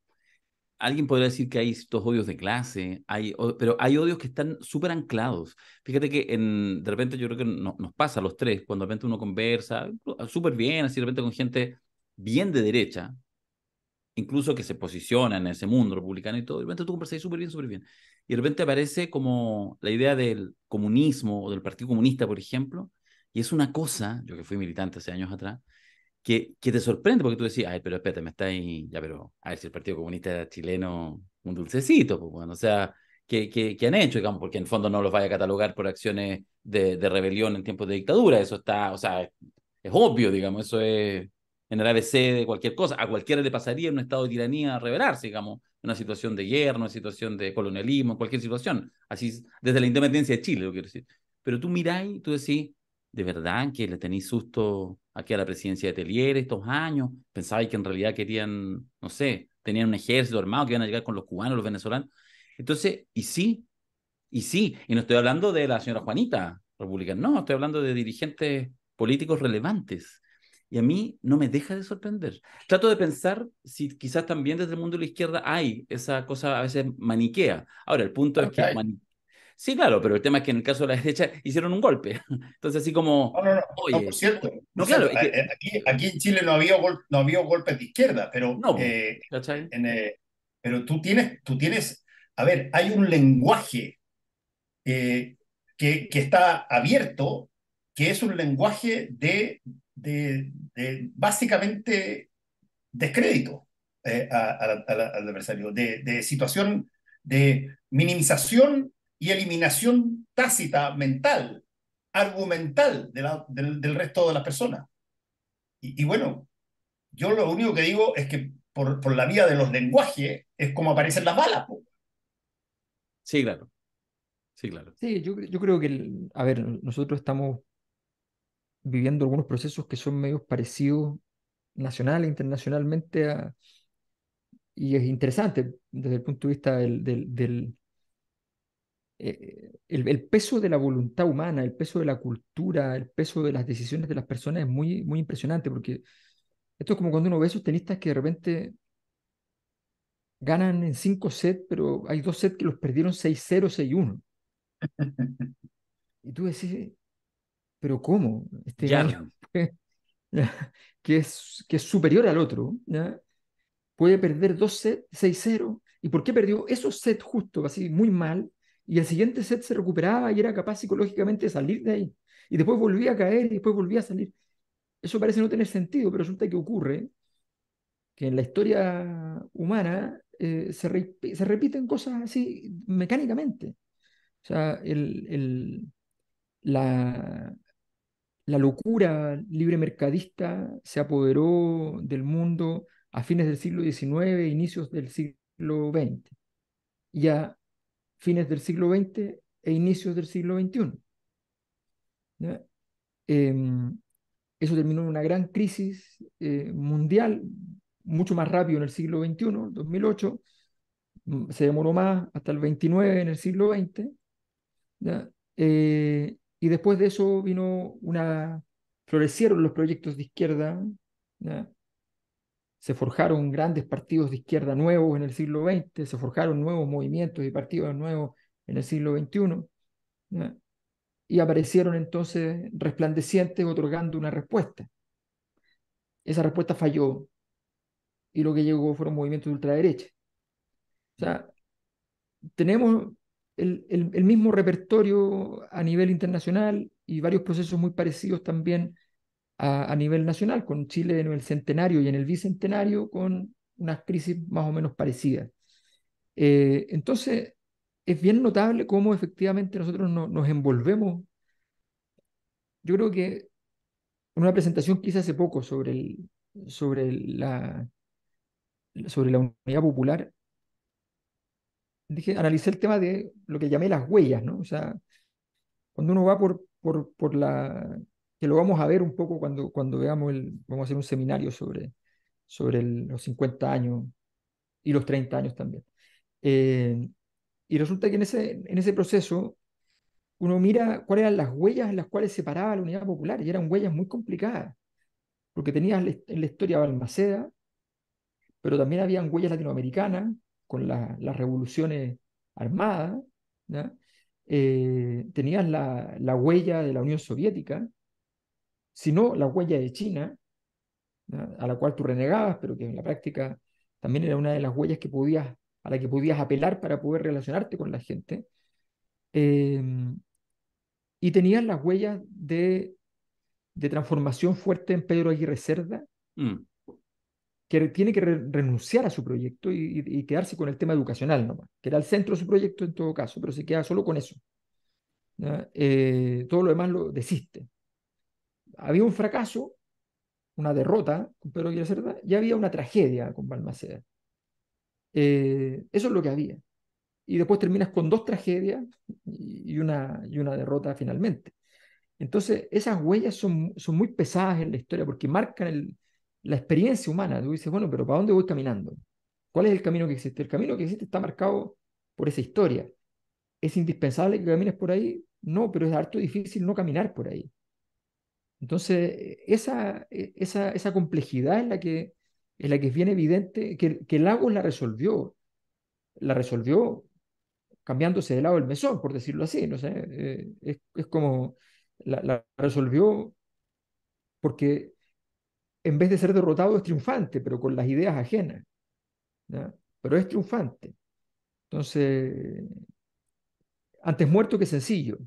Alguien podría decir que hay estos odios de clase, hay, pero hay odios que están súper anclados. Fíjate que en, de repente yo creo que nos pasa a los tres, cuando de repente uno conversa súper bien, así de repente con gente bien de derecha, incluso que se posiciona en ese mundo republicano y todo, de repente tú conversas súper bien, súper bien y de repente aparece como la idea del comunismo o del Partido Comunista, por ejemplo, y es una cosa, yo que fui militante hace años atrás, que, que te sorprende porque tú decís, ay, pero espérate, me está ahí, ya, pero a ver si el Partido Comunista era chileno, un dulcecito, pues bueno, o sea, ¿qué que, han hecho, digamos, porque en fondo no los vaya a catalogar por acciones de, rebelión en tiempos de dictadura, eso está, o sea, es obvio, digamos, eso es, en el ABC de cualquier cosa. A cualquiera le pasaría en un estado de tiranía revelarse, digamos, una situación de guerra, una situación de colonialismo, en cualquier situación. Así, desde la independencia de Chile, lo quiero decir. Pero tú miráis, tú decís, ¿de verdad que le tenéis susto aquí a la presidencia de Telier estos años? Pensabais que en realidad querían, no sé, tenían un ejército armado que iban a llegar con los cubanos, los venezolanos. Entonces, y sí, y sí, y no estoy hablando de la señora Juanita republicana, no, estoy hablando de dirigentes políticos relevantes y a mí no me deja de sorprender. Trato de pensar si quizás también desde el mundo de la izquierda hay esa cosa a veces maniquea. Ahora, el punto es que... Sí, claro, pero el tema es que en el caso de la derecha hicieron un golpe. Entonces, así como... No, no, no, Oye, por cierto. No, claro, eh, eh, aquí, aquí, en Chile no había, no había golpes de izquierda, pero... No, eh, en, pero tú tienes, tú tienes... A ver, hay un lenguaje que, que está abierto, que es un lenguaje de de, básicamente descrédito eh, al adversario, de, situación de minimización y eliminación tácita, mental, argumental del, resto de las personas. Y, bueno, yo lo único que digo es que por, la vía de los lenguajes es como aparecen las balas. Sí, claro. Sí, claro. Sí, yo, creo que, a ver, nosotros estamos viviendo algunos procesos que son medios parecidos nacional e internacionalmente y es interesante desde el punto de vista del, del, eh, el, peso de la voluntad humana, el peso de la cultura, el peso de las decisiones de las personas es muy, muy impresionante porque esto es como cuando uno ve a esos tenistas que de repente ganan en cinco sets, pero hay dos sets que los perdieron 6-0, 6-1. Y tú decís, pero ¿cómo? Este ya. que, es, que es superior al otro, puede perder dos sets, 6 ¿Y por qué perdió esos sets justo, así muy mal? Y el siguiente set se recuperaba y era capaz psicológicamente de salir de ahí. Y después volvía a caer y después volvía a salir. Eso parece no tener sentido, pero resulta que ocurre que en la historia humana eh, se, repiten cosas así mecánicamente. O sea, el, el, la, la locura libre mercadista se apoderó del mundo a fines del siglo XIX, inicios del siglo XX, ya a fines del siglo XX e inicios del siglo XXI. Em, eso terminó en una gran crisis eh, mundial, mucho más rápido en el siglo XXI, 2008, mm, se demoró más hasta el 29 en el siglo XX, ¿ya? Eh, y después de eso vino una, florecieron los proyectos de izquierda, se forjaron grandes partidos de izquierda nuevos en el siglo XX, se forjaron nuevos movimientos y partidos nuevos en el siglo XXI, y aparecieron entonces resplandecientes otorgando una respuesta. Esa respuesta falló y lo que llegó fueron movimientos de ultraderecha. O sea, tenemos el, mismo repertorio a nivel internacional y varios procesos muy parecidos también a, nivel nacional, con Chile en el centenario y en el bicentenario, con unas crisis más o menos parecidas. Eh, entonces, es bien notable cómo efectivamente nosotros nos envolvemos. Yo creo que en una presentación que hice hace poco sobre, el, sobre, la, sobre la unidad popular, dije, analicé el tema de lo que llamé las huellas, ¿no? O sea, cuando uno va por, por, por la... que lo vamos a ver un poco cuando, cuando veamos el... vamos a hacer un seminario sobre, sobre los 50 años y los 30 años también. Eh, y resulta que en ese, en ese proceso uno mira cuáles eran las huellas en las cuales se paraba la unidad popular, y eran huellas muy complicadas, porque tenías en la historia Balmaceda, pero también habían huellas latinoamericanas, con las revoluciones armadas, eh, tenías la, la, huella de la Unión Soviética, sino la huella de China, a la cual tú renegabas, pero que en la práctica también era una de las huellas que podías, a la que podías apelar para poder relacionarte con la gente. Em, y tenías las huellas de, de transformación fuerte en Pedro Aguirre Cerda, mm tiene que renunciar a su proyecto y, quedarse con el tema educacional nomás, que era el centro de su proyecto en todo caso, pero se queda solo con eso. Eh, todo lo demás lo desiste. Había un fracaso, una derrota con Pedro Aguirre Cerda, y había una tragedia con Balmaceda. Eh, eso es lo que había. Y después terminas con dos tragedias y una, y una derrota finalmente. Entonces, esas huellas son, son muy pesadas en la historia porque marcan el, la experiencia humana. Tú dices, bueno, pero ¿para dónde voy caminando? ¿Cuál es el camino que existe? El camino que existe está marcado por esa historia. ¿Es indispensable que camines por ahí? No, pero es harto difícil no caminar por ahí. Entonces, esa, esa, complejidad es la que, es la que bien evidente, que, que agua la resolvió. La resolvió cambiándose de lado el mesón, por decirlo así. No sé, eh, es, como la resolvió porque en vez de ser derrotado, es triunfante, pero con las ideas ajenas. Pero es triunfante. Entonces, antes muerto que sencillo.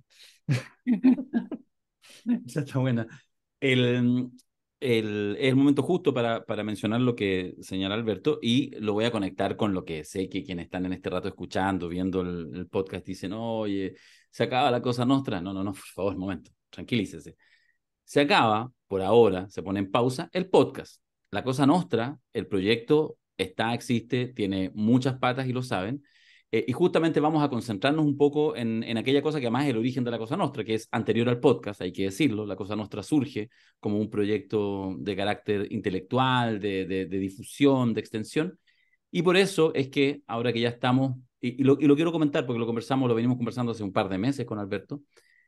Ya está buena. El, el, momento justo para, para mencionar lo que señala Alberto y lo voy a conectar con lo que sé que quienes están en este rato escuchando, viendo el, podcast, dicen, oye, se acaba la cosa nuestra. No, no, no, por favor, un momento, tranquilícese. Se acaba por ahora se pone en pausa el podcast. La Cosa Nostra, el proyecto está, existe, tiene muchas patas y lo saben. Eh, y justamente vamos a concentrarnos un poco en, aquella cosa que además es el origen de la Cosa Nostra, que es anterior al podcast, hay que decirlo. La Cosa Nostra surge como un proyecto de carácter intelectual, de, difusión, de extensión. Y por eso es que ahora que ya estamos, y, y, lo, quiero comentar porque lo conversamos, lo venimos conversando hace un par de meses con Alberto,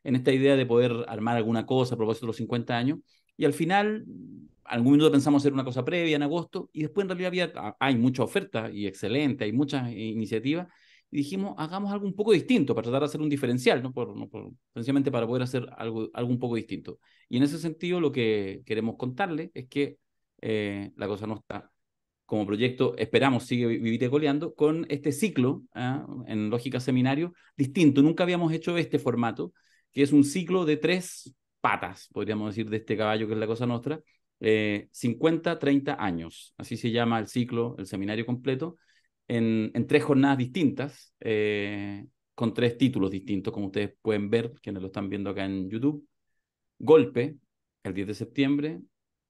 en esta idea de poder armar alguna cosa a propósito de los 50 años, y al final, algún minuto pensamos hacer una cosa previa en agosto, y después en realidad había, ah, hay mucha oferta y excelente, hay muchas iniciativas, y dijimos, hagamos algo un poco distinto para tratar de hacer un diferencial, ¿no? Por, no precisamente para poder hacer algo, algo un poco distinto. Y en ese sentido, lo que queremos contarle es que eh, la cosa no está como proyecto, esperamos, sigue vivite coleando, con este ciclo ¿ah? en lógica seminario distinto. Nunca habíamos hecho este formato, que es un ciclo de tres patas, podríamos decir, de este caballo que es la cosa nuestra, 50, 30 años. Así se llama el ciclo, el seminario completo, en, tres jornadas distintas, eh, con tres títulos distintos, como ustedes pueden ver, quienes lo están viendo acá en YouTube. Golpe, el 10 de septiembre,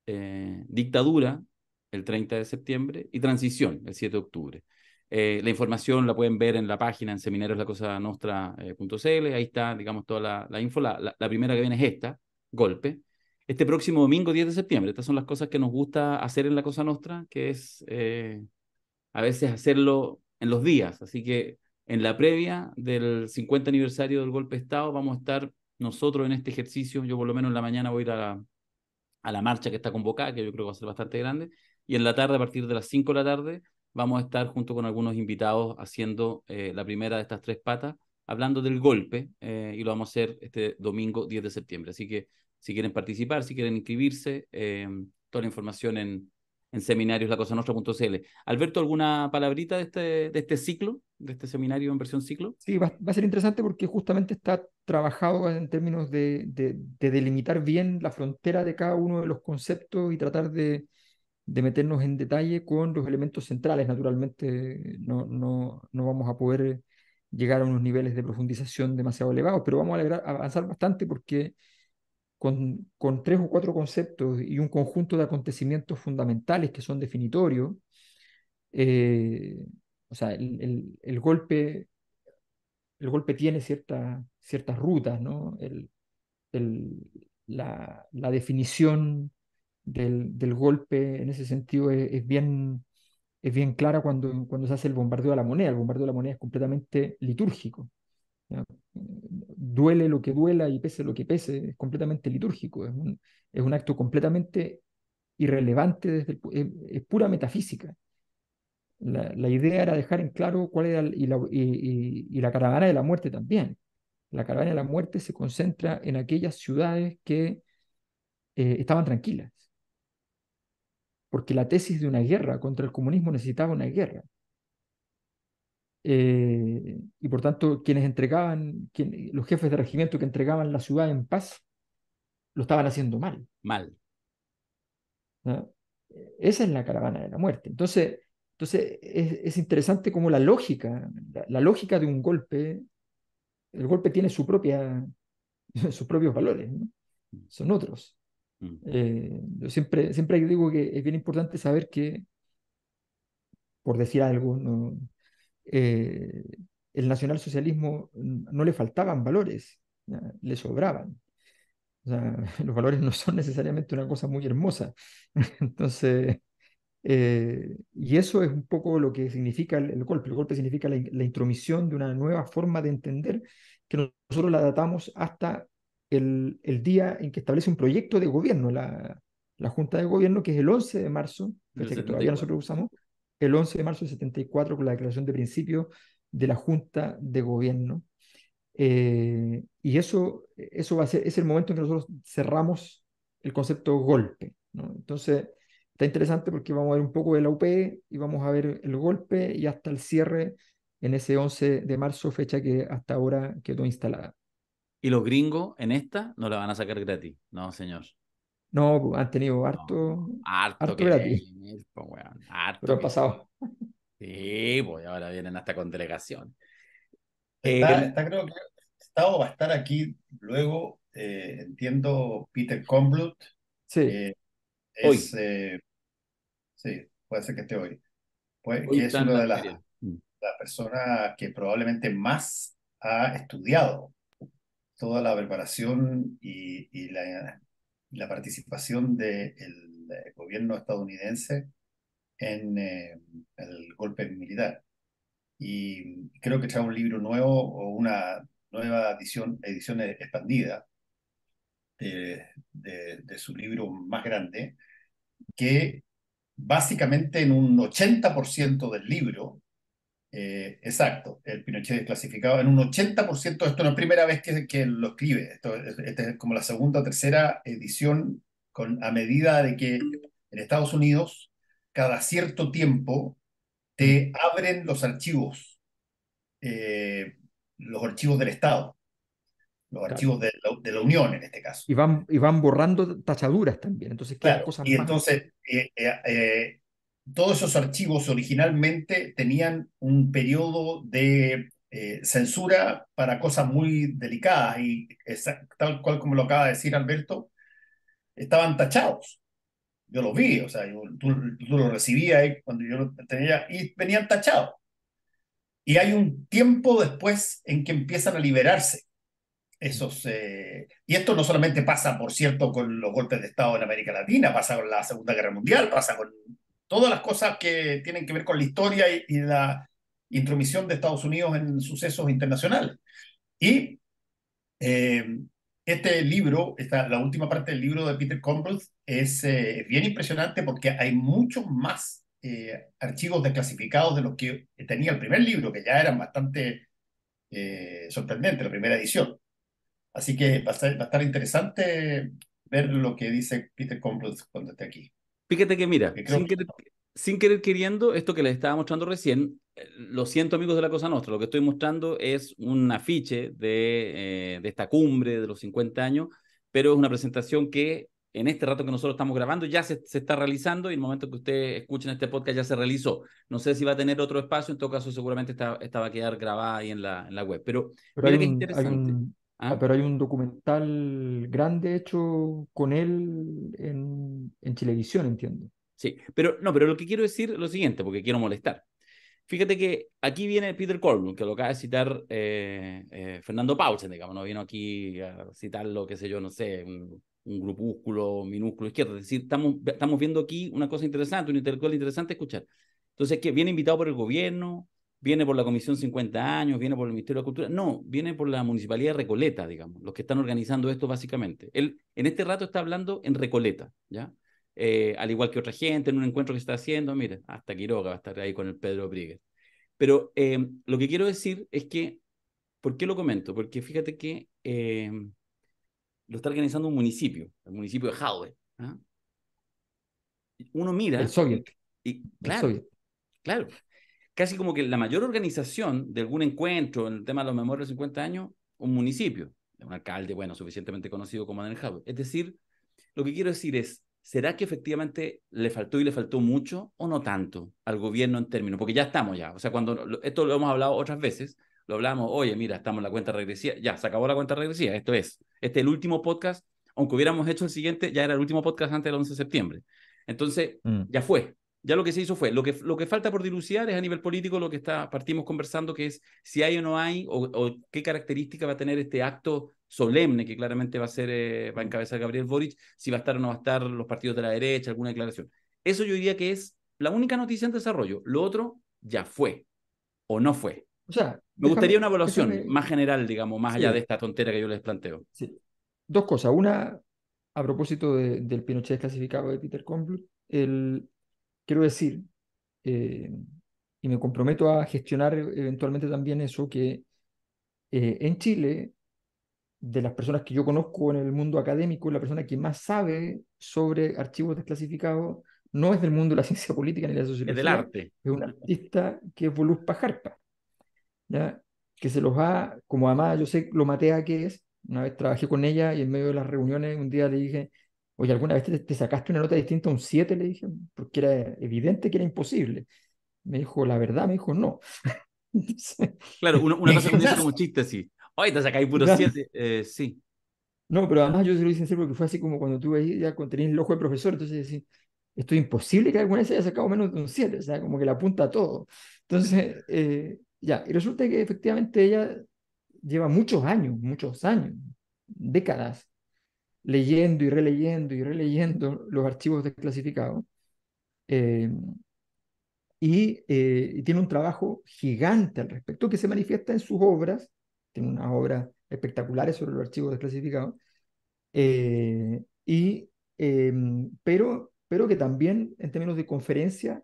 eh, Dictadura, el 30 de septiembre, y Transición, el 7 de octubre. Eh, la información la pueden ver en la página en seminarioslacosanostra.cl. Ahí está, digamos, toda la, la info. La, primera que viene es esta, golpe. Este próximo domingo, 10 de septiembre. Estas son las cosas que nos gusta hacer en la Cosa Nostra, que es eh, a veces hacerlo en los días. Así que en la previa del 50 aniversario del golpe de Estado vamos a estar nosotros en este ejercicio. Yo por lo menos en la mañana voy a ir a a la marcha que está convocada, que yo creo que va a ser bastante grande. Y en la tarde, a partir de las 5 de la tarde, vamos a estar junto con algunos invitados haciendo eh, la primera de estas tres patas, hablando del golpe, eh, y lo vamos a hacer este domingo 10 de septiembre. Así que si quieren participar, si quieren inscribirse, eh, toda la información en, en seminarioslacosanostra.cl. Alberto, ¿alguna palabrita de este, de este ciclo, de este seminario en versión ciclo? Sí, va, a ser interesante porque justamente está trabajado en términos de, de, de delimitar bien la frontera de cada uno de los conceptos y tratar de de meternos en detalle con los elementos centrales. Naturalmente no, no, no vamos a poder llegar a unos niveles de profundización demasiado elevados, pero vamos a, avanzar bastante porque con, tres o cuatro conceptos y un conjunto de acontecimientos fundamentales que son definitorios, eh, o sea, el, golpe, el golpe tiene ciertas rutas, ¿no? El, la, la definición del, golpe en ese sentido e-, es, bien, es bien clara cuando, cuando se hace el bombardeo a la moneda. El bombardeo a la moneda es completamente litúrgico. Duele lo que duela y pese lo que pese, es completamente litúrgico. Es un, es un acto completamente irrelevante, desde es, pura metafísica. La, idea era dejar en claro cuál era, y, la, caravana de la muerte también. La caravana de la muerte se concentra en aquellas ciudades que eh, estaban tranquilas, porque la tesis de una guerra contra el comunismo necesitaba una guerra. Eh, y por tanto, quienes entregaban, los jefes de regimiento que entregaban la ciudad en paz, lo estaban haciendo mal. Mal. Esa es la caravana de la muerte. Entonces, entonces es, interesante como la lógica, la, lógica de un golpe, el golpe tiene su propia, sus propios valores, son otros. Mm. Eh, yo siempre, siempre digo que es bien importante saber que, por decir algo, eh, el nacionalsocialismo no le faltaban valores, le sobraban. los valores no son necesariamente una cosa muy hermosa. Entonces, eh, y eso es un poco lo que significa el, golpe. El golpe significa la, la, intromisión de una nueva forma de entender que nosotros la datamos hasta el, día en que establece un proyecto de gobierno, la, Junta de Gobierno, que es el 11 de marzo, fecha que todavía nosotros usamos, el 11 de marzo de 74 con la declaración de principio de la Junta de Gobierno. Eh, y eso, eso va a ser, es el momento en que nosotros cerramos el concepto golpe. Entonces, está interesante porque vamos a ver un poco de la UP y vamos a ver el golpe y hasta el cierre en ese 11 de marzo, fecha que hasta ahora quedó instalada. Y los gringos en esta no la van a sacar gratis, no, señor. No, pues, han tenido harto. harto, que gratis. Pues, harto pasado. Sí, pues ahora vienen hasta con delegación. Está, eh, creo que Estado va a estar aquí luego, eh, entiendo, Peter Comblut. Sí. hoy. Eh, sí, puede ser que esté hoy. Pues, hoy es una de las, mm. las personas que probablemente más ha estudiado toda la preparación y, la, participación del eh, gobierno estadounidense en eh, el golpe militar. Y creo que trae un libro nuevo o una nueva edición, edición expandida de, de su libro más grande, que básicamente en un 80% del libro eh, exacto, el Pinochet es en un 80%, esto no es primera vez que, lo escribe, esta este es como la segunda o tercera edición con, a medida de que en Estados Unidos cada cierto tiempo te abren los archivos, eh, los archivos del Estado, los archivos de la, Unión en este caso. Y van, y van borrando tachaduras también, entonces claro, Y entonces eh, todos esos archivos originalmente tenían un periodo de eh, censura para cosas muy delicadas y tal cual como lo acaba de decir Alberto, estaban tachados. Yo los vi, o sea, tú, tú los recibías cuando yo los tenía y venían tachados. Y hay un tiempo después en que empiezan a liberarse esos... Eh, y esto no solamente pasa, por cierto, con los golpes de Estado en América Latina, pasa con la Segunda Guerra Mundial, pasa con todas las cosas que tienen que ver con la historia y, la intromisión de Estados Unidos en sucesos internacionales. Y eh, este libro, esta, la última parte del libro de Peter Combrell, es eh, bien impresionante porque hay muchos más eh, archivos desclasificados de los que tenía el primer libro, que ya eran bastante sorprendentes, la primera edición. Así que va a, estar interesante ver lo que dice Peter Combrell cuando esté aquí. Fíjate que mira, sin querer, queriendo, esto que les estaba mostrando recién, eh, lo siento amigos de la Cosa Nostra, lo que estoy mostrando es un afiche de, eh, esta cumbre de los 50 años, pero es una presentación que en este rato que nosotros estamos grabando ya se, está realizando y en el momento que ustedes escuchen este podcast ya se realizó. No sé si va a tener otro espacio, en todo caso seguramente esta, estaba va a quedar grabada ahí en la, en la web. Pero, interesante. Ah. pero hay un documental grande hecho con él en, en Chilevisión, entiendo. Sí, pero no, pero lo que quiero decir es lo siguiente, porque quiero molestar. Fíjate que aquí viene Peter Colm, que lo acaba de citar eh, eh, Fernando Paulsen, digamos, no vino aquí a citar lo que sé yo, no sé, un, grupúsculo minúsculo izquierdo. Es decir, estamos, estamos viendo aquí una cosa interesante, un intelectual interesante escuchar. Entonces, que viene invitado por el gobierno, viene por la Comisión 50 años, viene por el Ministerio de Cultura, no, viene por la Municipalidad de Recoleta, digamos, los que están organizando esto básicamente. Él en este rato está hablando en Recoleta, ¿ya? Eh, al igual que otra gente, en un encuentro que está haciendo, mire, hasta Quiroga va a estar ahí con el Pedro Brigues. Pero em, lo que quiero decir es que, ¿por qué lo comento? Porque fíjate que em, lo está organizando un municipio, el municipio de Jadwe. ¿ah? Uno mira... El Soviet. Y, claro, claro, casi como que la mayor organización de algún encuentro en el tema de los memorias de 50 años, un municipio, un alcalde, bueno, suficientemente conocido como manejado Es decir, lo que quiero decir es, ¿será que efectivamente le faltó y le faltó mucho o no tanto al gobierno en términos? Porque ya estamos ya, o sea, cuando esto lo hemos hablado otras veces, lo hablamos, oye, mira, estamos en la cuenta regresiva, ya, se acabó la cuenta regresiva, esto es, este es el último podcast, aunque hubiéramos hecho el siguiente, ya era el último podcast antes del 11 de septiembre. Entonces, mm. ya fue, ya lo que se hizo fue, lo que, lo que falta por dilucidar es a nivel político lo que está, partimos conversando, que es si hay o no hay, o, qué característica va a tener este acto solemne que claramente va a, ser, eh, va a encabezar Gabriel Boric, si va a estar o no va a estar los partidos de la derecha, alguna declaración. Eso yo diría que es la única noticia en desarrollo. Lo otro ya fue o no fue. O sea, me gustaría una evaluación más general, digamos, más allá de esta tontera que yo les planteo. Dos cosas. Una, a propósito del Pinochet clasificado de Peter Kornbluth, el, Quiero decir, eh, y me comprometo a gestionar eventualmente también eso, que eh, en Chile, de las personas que yo conozco en el mundo académico, la persona que más sabe sobre archivos desclasificados no es del mundo de la ciencia política ni de la sociología. Es del arte. Es un artista que es Voluspa Pajarpa ¿ya? que se los va como además yo sé lo matea que es, una vez trabajé con ella y en medio de las reuniones un día le dije, Oye, ¿alguna vez te, sacaste una nota distinta a un 7? Le dije, porque era evidente que era imposible. Me dijo, la verdad, me dijo, no. claro, una cosa que dice como chiste, sí. Oye, te sacáis puro 7, eh, sí. No, pero además yo se lo hice en serio porque fue así como cuando tú ahí ya tenías el ojo de profesor, entonces decía, esto es imposible que alguna vez haya sacado menos de un 7, o sea, como que le apunta a todo. Entonces, eh, ya, y resulta que efectivamente ella lleva muchos años, muchos años, décadas, leyendo y releyendo y releyendo los archivos desclasificados. Eh, eh, y, tiene un trabajo gigante al respecto que se manifiesta en sus obras. Tiene unas obras espectaculares sobre los archivos desclasificados. Eh, y, em, pero, pero que también en términos de conferencia,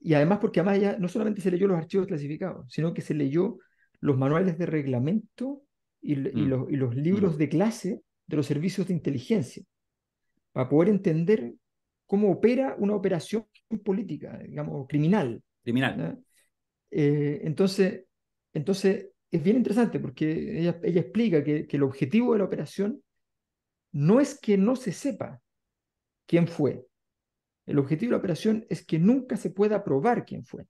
y además porque además no solamente se leyó los archivos clasificados, sino que se leyó los manuales de reglamento y mm. los, libros mm. de clase de los servicios de inteligencia, para poder entender cómo opera una operación política, digamos, criminal. Criminal. Eh, entonces, entonces, es bien interesante porque ella, explica que, el objetivo de la operación no es que no se sepa quién fue. El objetivo de la operación es que nunca se pueda probar quién fue.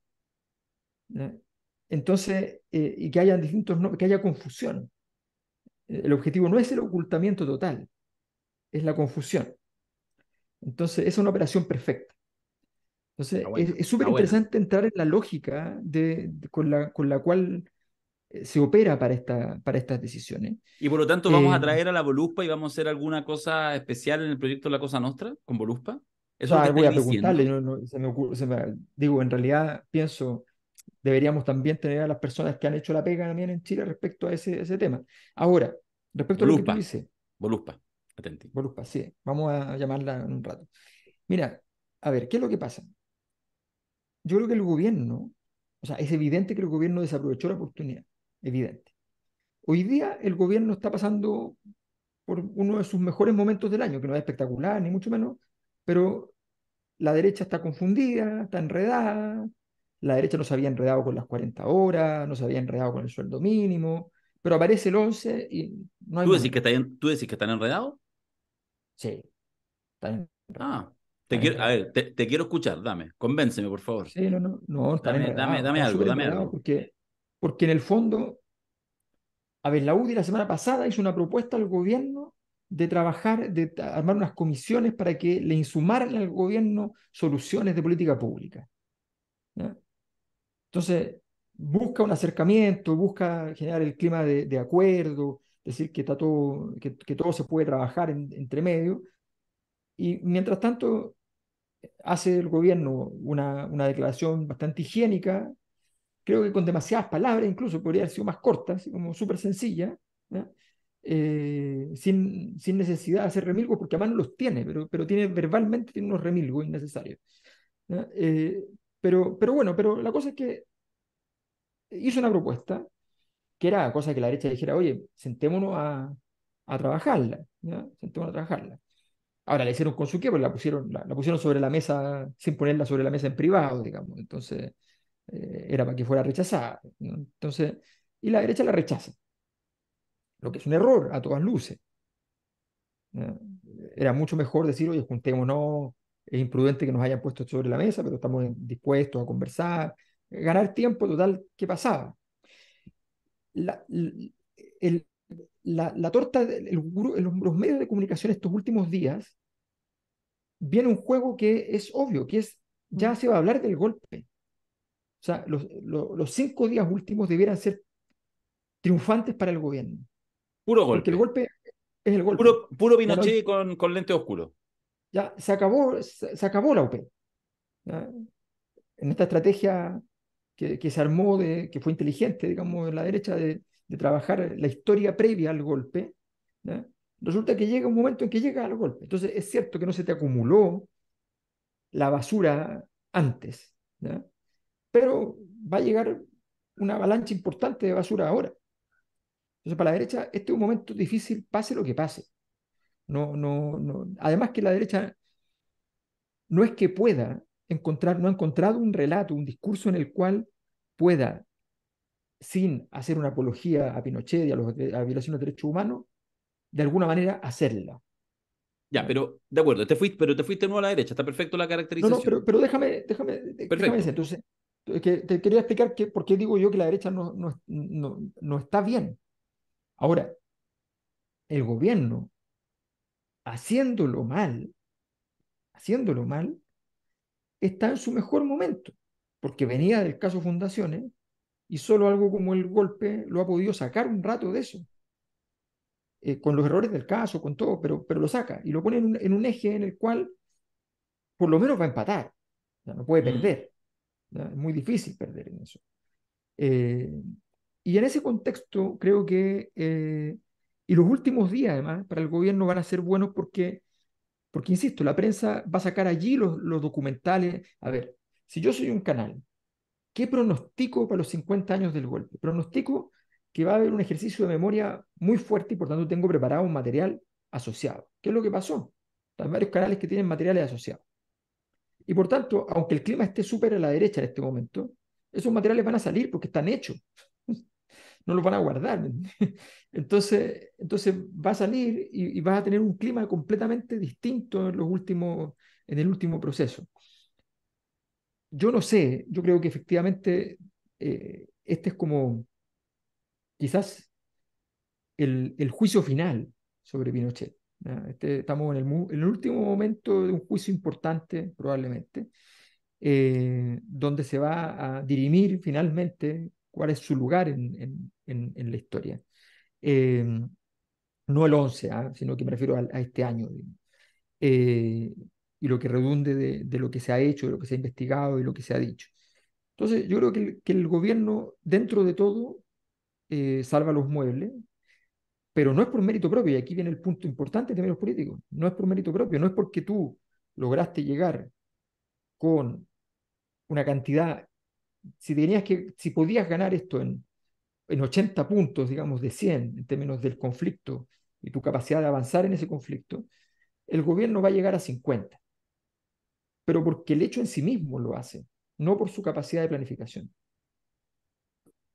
Entonces, eh, y que haya distintos, que haya confusión el objetivo no es el ocultamiento total, es la confusión. Entonces, es una operación perfecta. Entonces, es súper interesante entrar en la lógica con, la, con la cual eh, se opera para, esta, para estas decisiones. Y por lo tanto, ¿vamos a eh, traer a la Voluspa y vamos a hacer alguna cosa especial en el proyecto La Cosa Nostra con Voluspa? Eso ah, voy a preguntarle, se me ocurre, digo, en realidad pienso, deberíamos también tener a las personas que han hecho la pega también en Chile respecto a ese, ese tema. Ahora, respecto a lo que tú dices. Voluspa, atenti. Voluspa, sí, vamos a llamarla en un rato. Mira, a ver, ¿qué es lo que pasa? Yo creo que el gobierno, o sea, es evidente que el gobierno desaprovechó la oportunidad, evidente. Hoy día el gobierno está pasando por uno de sus mejores momentos del año, que no es espectacular, ni mucho menos, pero la derecha está confundida, está enredada, la derecha no se había enredado con las 40 horas, no se había enredado con el sueldo mínimo, pero aparece el 11 y no hay... ¿Tú decís, que están, enredados? Sí. Ah, te quiero, a ver, te, quiero escuchar, dame, convénceme, por favor. Sí, no, no, no dame, dame, algo, dame algo. Porque, porque en el fondo, a ver, la UDI la semana pasada hizo una propuesta al gobierno de trabajar, de armar unas comisiones para que le insumaran al gobierno soluciones de política pública. ¿no? Entonces, busca un acercamiento, busca generar el clima de, acuerdo, decir que, está todo, que, todo se puede trabajar en, entre medio. Y mientras tanto, hace el gobierno una, una, declaración bastante higiénica, creo que con demasiadas palabras, incluso podría haber sido más corta, como súper sencilla, eh, sin, sin necesidad de hacer remilgos, porque a no los tiene, pero, pero tiene verbalmente tiene unos remilgos innecesarios. ¿no? Pero, bueno, pero la cosa es que hizo una propuesta que era cosa que la derecha dijera, oye, sentémonos a, trabajarla, sentémonos a trabajarla. Ahora la hicieron con su qué, la pusieron, la, pusieron sobre la mesa, sin ponerla sobre la mesa en privado, digamos. Entonces, eh, era para que fuera rechazada. Entonces, y la derecha la rechaza. Lo que es un error a todas luces. Era mucho mejor decir, oye, juntémonos, es imprudente que nos hayan puesto sobre la mesa, pero estamos dispuestos a conversar, ganar tiempo total, ¿qué pasaba? La, el, la, la torta, los medios de comunicación estos últimos días, viene un juego que es obvio, que es, ya mm. se va a hablar del golpe. O sea, los, los, cinco días últimos debieran ser triunfantes para el gobierno. Puro golpe. Porque el golpe es el golpe. Puro, puro Pinochet con lente oscuro ya se acabó, se, acabó la UP. En esta estrategia que, se armó, de, que fue inteligente, digamos, en la derecha, de, trabajar la historia previa al golpe, resulta que llega un momento en que llega al golpe. Entonces, es cierto que no se te acumuló la basura antes, pero va a llegar una avalancha importante de basura ahora. Entonces, para la derecha, este es un momento difícil, pase lo que pase. No, no, no. Además que la derecha no es que pueda encontrar, no ha encontrado un relato, un discurso en el cual pueda, sin hacer una apología a Pinochet y a, los, violaciones de derechos humanos, de alguna manera hacerla. Ya, pero de acuerdo, te fuiste, pero te fuiste nuevo a la derecha, está perfecto la caracterización. No, pero, déjame, déjame, déjame entonces, que te quería explicar que, por qué digo yo que la derecha no, no está bien. Ahora, el gobierno haciéndolo mal, haciéndolo mal, está en su mejor momento, porque venía del caso Fundaciones y solo algo como el golpe lo ha podido sacar un rato de eso, eh, con los errores del caso, con todo, pero, pero lo saca y lo pone en un, eje en el cual por lo menos va a empatar, no puede mm. perder, es muy difícil perder en eso. Eh, y en ese contexto creo que eh, y los últimos días, además, para el gobierno van a ser buenos porque, porque insisto, la prensa va a sacar allí los, documentales. A ver, si yo soy un canal, ¿qué pronostico para los 50 años del golpe? Pronostico que va a haber un ejercicio de memoria muy fuerte y por tanto tengo preparado un material asociado. ¿Qué es lo que pasó? Hay varios canales que tienen materiales asociados. Y por tanto, aunque el clima esté súper a la derecha en este momento, esos materiales van a salir porque están hechos no lo van a guardar. Entonces, entonces va a salir y, va a tener un clima completamente distinto en, los últimos, en el último proceso. Yo no sé, yo creo que efectivamente eh, este es como quizás el, juicio final sobre Pinochet. Este, estamos en el, último momento de un juicio importante, probablemente, eh, donde se va a dirimir finalmente cuál es su lugar en, en, la historia. Eh, no el 11, ah, sino que me refiero a, este año. Eh, y lo que redunde de, lo que se ha hecho, de lo que se ha investigado y lo que se ha dicho. Entonces, yo creo que el, que el gobierno, dentro de todo, eh, salva los muebles, pero no es por mérito propio, y aquí viene el punto importante de los políticos, no es por mérito propio, no es porque tú lograste llegar con una cantidad si tenías que, si podías ganar esto en, 80 puntos, digamos, de 100 en términos del conflicto y tu capacidad de avanzar en ese conflicto, el gobierno va a llegar a 50. Pero porque el hecho en sí mismo lo hace, no por su capacidad de planificación.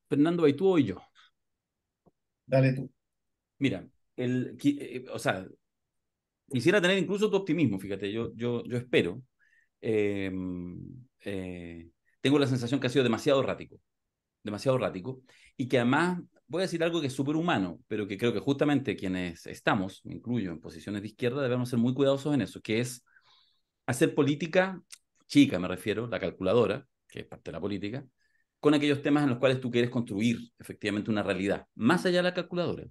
Fernando, ahí tú o yo. Dale tú. Mira, el, eh, o sea, quisiera tener incluso tu optimismo, fíjate, yo, yo, yo espero. Eh, eh, tengo la sensación que ha sido demasiado errático, demasiado errático, y que además, voy a decir algo que es súper humano, pero que creo que justamente quienes estamos, me incluyo en posiciones de izquierda, debemos ser muy cuidadosos en eso, que es hacer política, chica me refiero, la calculadora, que es parte de la política, con aquellos temas en los cuales tú quieres construir efectivamente una realidad, más allá de la calculadora.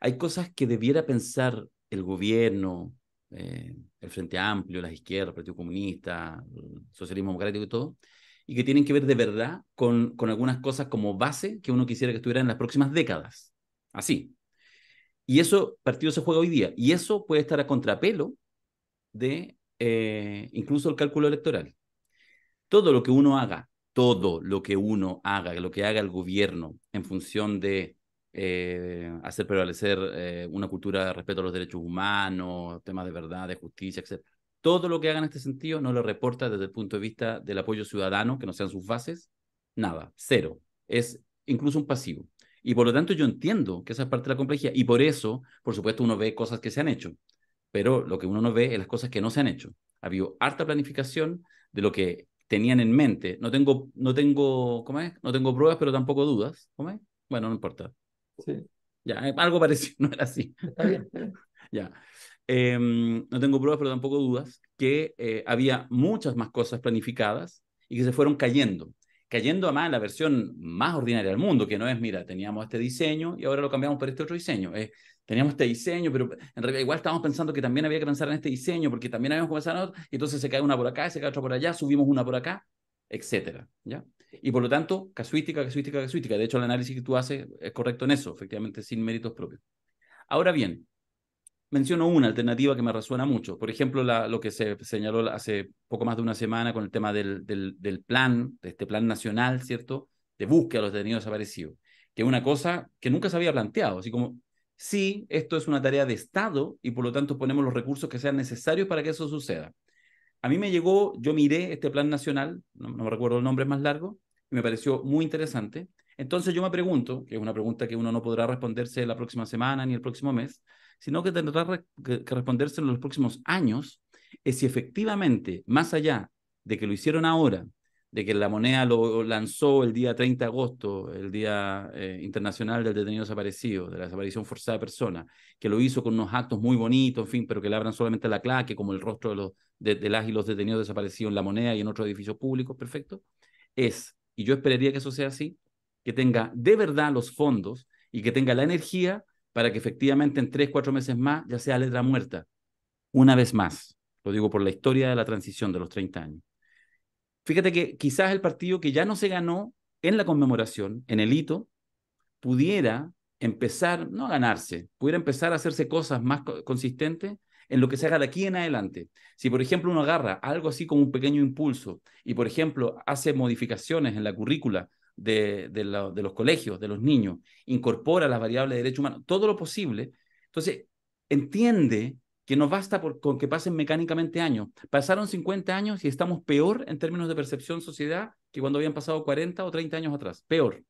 Hay cosas que debiera pensar el gobierno, eh, el Frente Amplio, las izquierdas, el Partido Comunista, el Socialismo Democrático y todo, y que tienen que ver de verdad con, con algunas cosas como base que uno quisiera que estuvieran en las próximas décadas. Así. Y eso, partido se juega hoy día. Y eso puede estar a contrapelo de eh, incluso el cálculo electoral. Todo lo que uno haga, todo lo que uno haga, lo que haga el gobierno en función de eh, hacer prevalecer eh, una cultura de respeto a los derechos humanos, temas de verdad, de justicia, etc. Todo lo que haga en este sentido no lo reporta desde el punto de vista del apoyo ciudadano, que no sean sus bases, nada, cero. Es incluso un pasivo. Y por lo tanto yo entiendo que esa es parte de la complejidad. Y por eso, por supuesto, uno ve cosas que se han hecho. Pero lo que uno no ve es las cosas que no se han hecho. Ha habido harta planificación de lo que tenían en mente. No tengo, no tengo, ¿cómo No tengo pruebas, pero tampoco dudas. Bueno, no importa. Sí. Ya, eh, algo parecido, no era así. Está bien. ya. Em, no tengo pruebas, pero tampoco dudas, que eh, había muchas más cosas planificadas y que se fueron cayendo. Cayendo además en la versión más ordinaria del mundo, que no es, mira, teníamos este diseño y ahora lo cambiamos por este otro diseño. Eh, teníamos este diseño, pero en realidad igual estábamos pensando que también había que pensar en este diseño, porque también habíamos comenzado, y entonces se cae una por acá, se cae otra por allá, subimos una por acá, etcétera, ¿ya? Y por lo tanto, casuística, casuística, casuística. De hecho, el análisis que tú haces es correcto en eso, efectivamente, sin méritos propios. Ahora bien, menciono una alternativa que me resuena mucho. Por ejemplo, la, lo que se señaló hace poco más de una semana con el tema del, plan, de este plan nacional, ¿cierto? De búsqueda de los detenidos desaparecidos, que es una cosa que nunca se había planteado, así como, sí, esto es una tarea de Estado y por lo tanto ponemos los recursos que sean necesarios para que eso suceda. A mí me llegó, yo miré este plan nacional, no, me recuerdo el nombre, más largo, y me pareció muy interesante. Entonces yo me pregunto, que es una pregunta que uno no podrá responderse la próxima semana ni el próximo mes, sino que tendrá que responderse en los próximos años, es si efectivamente, más allá de que lo hicieron ahora, de que la moneda lo lanzó el día 30 de agosto, el Día eh, Internacional del Detenido Desaparecido, de la desaparición forzada de persona, que lo hizo con unos actos muy bonitos, en fin, pero que le abran solamente la claque, como el rostro de, los, de, y los detenidos desaparecidos en la moneda y en otros edificios públicos, perfecto, es, y yo esperaría que eso sea así, que tenga de verdad los fondos y que tenga la energía para que efectivamente en tres, cuatro meses más ya sea letra muerta. Una vez más, lo digo por la historia de la transición de los 30 años. Fíjate que quizás el partido que ya no se ganó en la conmemoración, en el hito, pudiera empezar, no a ganarse, pudiera empezar a hacerse cosas más consistentes en lo que se haga de aquí en adelante. Si, por ejemplo, uno agarra algo así como un pequeño impulso y, por ejemplo, hace modificaciones en la currícula de, los colegios, de los niños, incorpora las variables de derecho humanos, todo lo posible. Entonces, entiende que no basta con que pasen mecánicamente años. Pasaron 50 años y estamos peor en términos de percepción sociedad que cuando habían pasado 40 o 30 años atrás. Peor.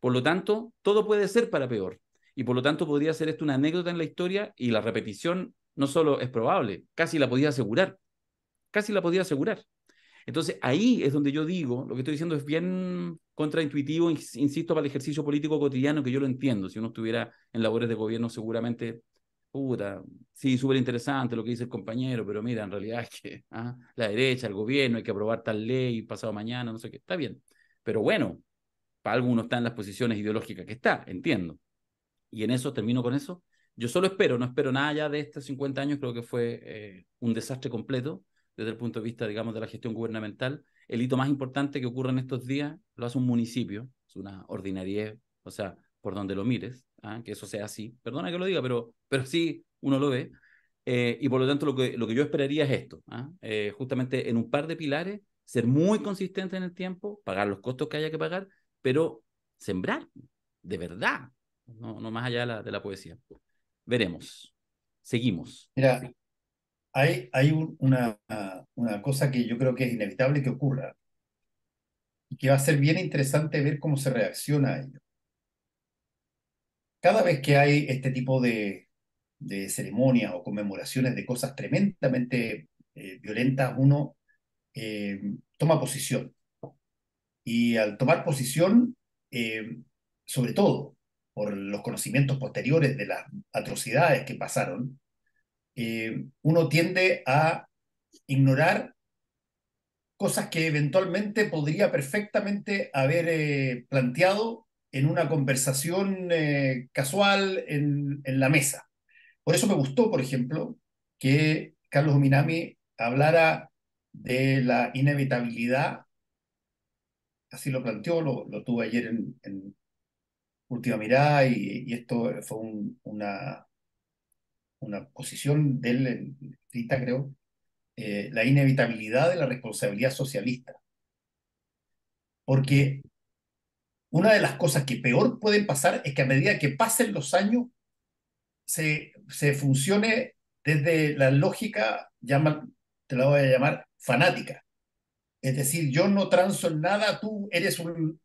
Por lo tanto, todo puede ser para peor. Y por lo tanto, podría ser esto una anécdota en la historia y la repetición no solo es probable, casi la podía asegurar. Casi la podía asegurar. Entonces, ahí es donde yo digo, lo que estoy diciendo es bien contraintuitivo, insisto, para el ejercicio político cotidiano, que yo lo entiendo. Si uno estuviera en labores de gobierno, seguramente, puta, sí, súper interesante lo que dice el compañero, pero mira, en realidad es que ah, la derecha, el gobierno, hay que aprobar tal ley pasado mañana, no sé qué, está bien. Pero bueno, para algunos en las posiciones ideológicas que está, entiendo. Y en eso termino con eso. Yo solo espero, no espero nada ya de estos 50 años, creo que fue eh, un desastre completo desde el punto de vista, digamos, de la gestión gubernamental el hito más importante que ocurre en estos días lo hace un municipio, es una ordinariedad, o sea, por donde lo mires, ¿ah? que eso sea así. Perdona que lo diga, pero, pero sí uno lo ve. Eh, y por lo tanto, lo que, lo que yo esperaría es esto, ¿ah? eh, justamente en un par de pilares, ser muy consistente en el tiempo, pagar los costos que haya que pagar, pero sembrar, de verdad, no, no más allá de la, poesía. Veremos. Seguimos hay, una, cosa que yo creo que es inevitable que ocurra y que va a ser bien interesante ver cómo se reacciona a ello. Cada vez que hay este tipo de, ceremonias o conmemoraciones de cosas tremendamente eh, violentas, uno eh, toma posición. Y al tomar posición, eh, sobre todo por los conocimientos posteriores de las atrocidades que pasaron, eh, uno tiende a ignorar cosas que eventualmente podría perfectamente haber eh, planteado en una conversación eh, casual en, la mesa. Por eso me gustó, por ejemplo, que Carlos Minami hablara de la inevitabilidad, así lo planteó, lo, tuvo ayer en, Última Mirada y, esto fue una, una posición de él, creo, eh, la inevitabilidad de la responsabilidad socialista. Porque una de las cosas que peor pueden pasar es que a medida que pasen los años, se, se funcione desde la lógica, llama, te la voy a llamar fanática. Es decir, yo no transo en nada, tú eres un,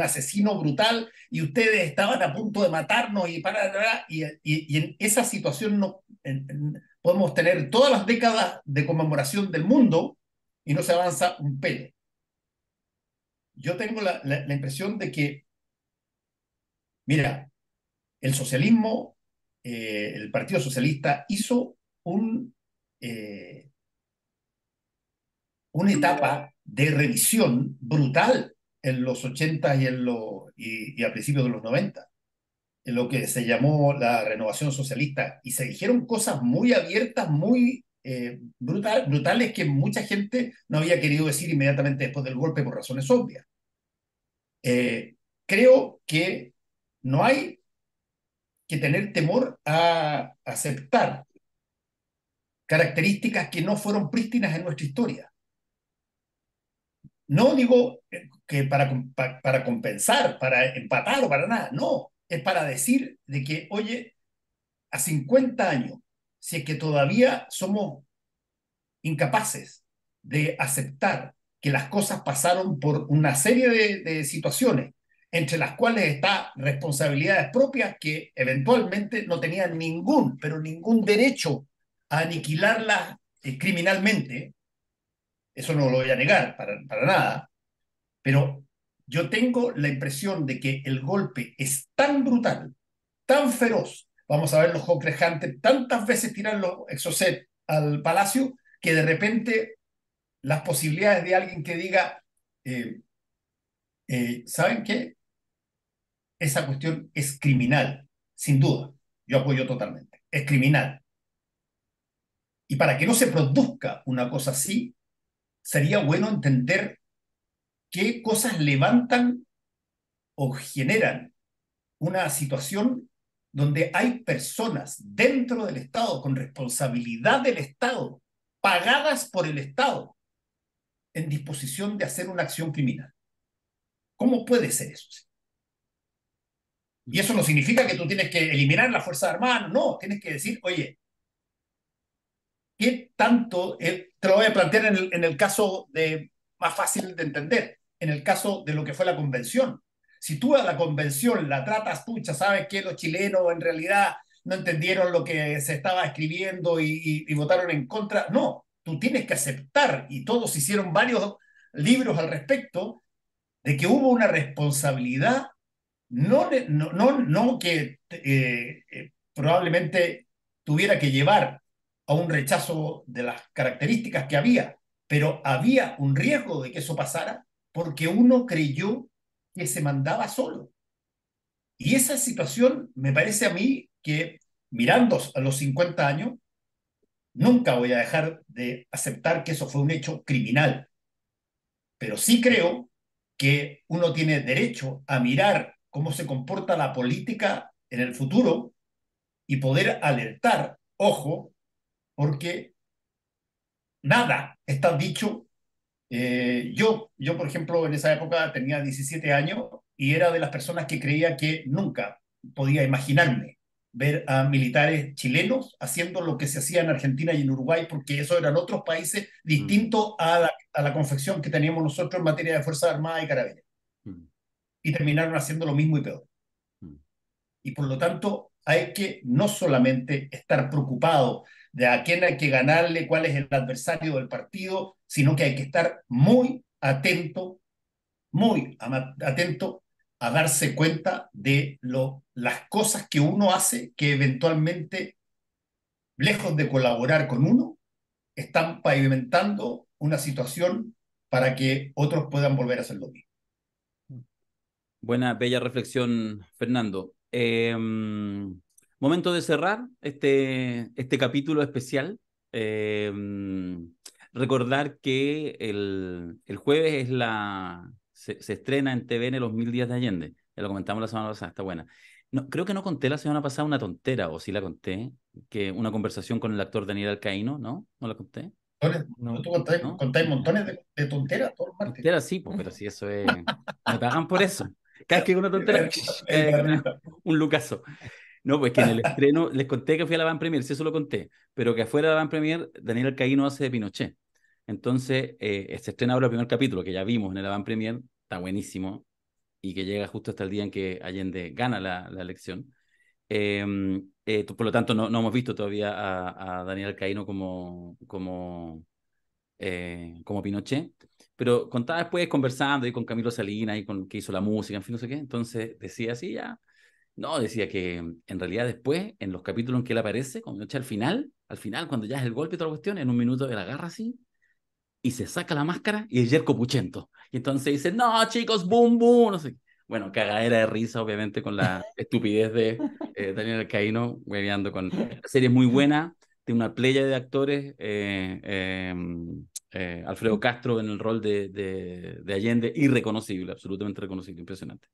asesino brutal y ustedes estaban a punto de matarnos y para, y, en esa situación no, podemos tener todas las décadas de conmemoración del mundo y no se avanza un pelo. Yo tengo la, impresión de que, mira, el socialismo, eh, el Partido Socialista hizo un, eh, una etapa de revisión brutal en los 80 y, en los y, a principios de los 90, en lo que se llamó la renovación socialista. Y se dijeron cosas muy abiertas, muy eh, brutal, brutales que mucha gente no había querido decir inmediatamente después del golpe por razones obvias. Eh, creo que no hay que tener temor a aceptar características que no fueron prístinas en nuestra historia. No digo que para, para compensar, para empatar o para nada, no. Es para decir de que, oye, a 50 años, si es que todavía somos incapaces de aceptar que las cosas pasaron por una serie de, situaciones, entre las cuales está responsabilidades propias que eventualmente no tenían ningún, pero ningún derecho a aniquilarlas eh, criminalmente, eso no lo voy a negar para, nada. Pero yo tengo la impresión de que el golpe es tan brutal, tan feroz. Vamos a ver los concrejantes tantas veces tiran los exocet al palacio que de repente las posibilidades de alguien que diga, eh, eh, ¿saben qué? Esa cuestión es criminal, sin duda. Yo apoyo totalmente. Es criminal. Y para que no se produzca una cosa así, sería bueno entender qué cosas levantan o generan una situación donde hay personas dentro del Estado, con responsabilidad del Estado, pagadas por el Estado, en disposición de hacer una acción criminal. ¿Cómo puede ser eso? Y eso no significa que tú tienes que eliminar la Fuerza Armada, no, tienes que decir, oye, ¿qué tanto, eh, te lo voy a plantear en el, caso de, más fácil de entender, en el caso de lo que fue la convención? Si tú a la convención la tratas, ya sabes que los chilenos en realidad no entendieron lo que se estaba escribiendo y, votaron en contra. No, tú tienes que aceptar, y todos hicieron varios libros al respecto, de que hubo una responsabilidad, no, no, no, no que eh, eh, probablemente tuviera que llevar a un rechazo de las características que había, pero había un riesgo de que eso pasara porque uno creyó que se mandaba solo. Y esa situación me parece a mí que mirando a los 50 años, nunca voy a dejar de aceptar que eso fue un hecho criminal. Pero sí creo que uno tiene derecho a mirar cómo se comporta la política en el futuro y poder alertar, ojo, porque nada está dicho. Eh, yo, yo, por ejemplo, en esa época tenía 17 años y era de las personas que creía que nunca podía imaginarme ver a militares chilenos haciendo lo que se hacía en Argentina y en Uruguay, porque eso eran otros países mm. distintos a la, confección que teníamos nosotros en materia de Fuerzas Armadas y Carabineros. Mm. Y terminaron haciendo lo mismo y peor. Mm. Y por lo tanto, hay que no solamente estar preocupado de a quién hay que ganarle, cuál es el adversario del partido, sino que hay que estar muy atento, muy atento a darse cuenta de lo, las cosas que uno hace que eventualmente, lejos de colaborar con uno, están pavimentando una situación para que otros puedan volver a hacer lo mismo. Buena, bella reflexión, Fernando. Em, Momento de cerrar este, este capítulo especial. Em, recordar que el, el, jueves es la, se, estrena en TVN los mil días de Allende. Ya lo comentamos la semana pasada, está buena. No, creo que no conté la semana pasada una tontera, o sí la conté, que una conversación con el actor Daniel Alcaíno, ¿no? ¿No la conté? No, tú contáis, montones de, tonteras martes. Tonteras sí, pues, pero si eso es... Me pagan por eso. Cada vez que una tontera, eh, un lucaso. No, pues que en el estreno les conté que fui a la Van Premier, sí, eso lo conté, pero que afuera de la Van Premier Daniel Alcaíno hace de Pinochet. Entonces, eh, se estrena ahora el primer capítulo que ya vimos en la Van Premier, está buenísimo, y que llega justo hasta el día en que Allende gana la, elección. Em, eh, por lo tanto, no, hemos visto todavía a, Daniel Alcaíno como, como, eh, como Pinochet, pero contaba después conversando y con Camilo Salinas y con que hizo la música, en fin, no sé qué. Entonces decía así, ya no, decía que mm, en realidad después, en los capítulos en que él aparece, cuando echa al final, al final, cuando ya es el golpe y toda la cuestión, en un minuto él agarra así y se saca la máscara y es Jerko Puchento. Y entonces dice, no, chicos, boom, boom, no sé Bueno, cagadera de risa, obviamente, con la estupidez de eh, Daniel Caíno hueveando con... La serie muy buena, tiene una playa de actores, eh, eh, mm, Alfredo mm. Castro en el rol de, de Allende, irreconocible, absolutamente reconocible, impresionante.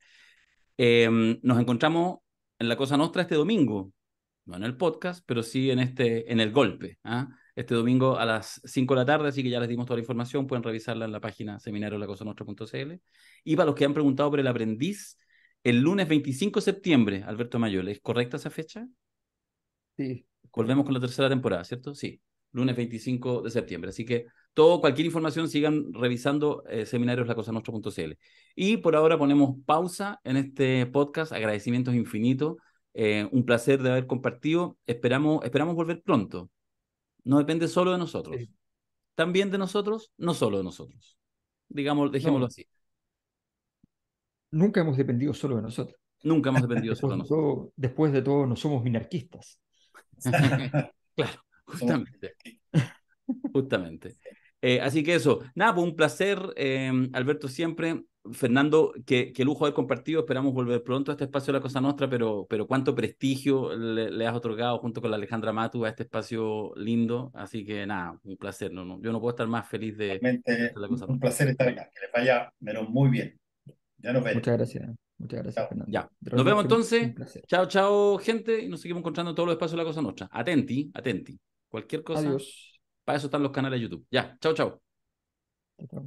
Em, nos encontramos en La Cosa Nostra este domingo, no en el podcast, pero sí en, este, en el golpe. ¿ah? Este domingo a las 5 de la tarde, así que ya les dimos toda la información, pueden revisarla en la página seminariolacosanostra.cl. Y para los que han preguntado por el aprendiz, el lunes 25 de septiembre, Alberto Mayol, ¿es correcta esa fecha? Sí. Volvemos con la tercera temporada, ¿cierto? Sí, lunes 25 de septiembre. Así que todo, cualquier información sigan revisando eh, Y por ahora ponemos pausa en este podcast. Agradecimientos infinitos. Eh, un placer de haber compartido. Esperamos, esperamos volver pronto. No depende solo de nosotros. También de nosotros, no solo de nosotros. Digamos, dejémoslo así. Nunca hemos dependido solo de nosotros. Nunca hemos dependido solo de nosotros. después de todo, no somos minarquistas. claro, justamente. Justamente. Eh, así que eso, nada, pues, un placer, eh, Alberto, siempre. Fernando, qué, lujo haber compartido. Esperamos volver pronto a este espacio de la Cosa Nostra, pero, pero cuánto prestigio le, has otorgado junto con la Alejandra Matu a este espacio lindo. Así que nada, un placer. No, yo no puedo estar más feliz de, Un placer estar acá. Que les vaya menos muy bien. Ya nos vemos. Muchas gracias. Muchas gracias, Fernando. Ya. Nos vemos entonces. Chao, chao, gente. Y nos seguimos encontrando en todos los espacios la Cosa Nostra. Atenti, atenti. Cualquier cosa. Adiós. Para eso están los canales de YouTube. Ya, chao, chao.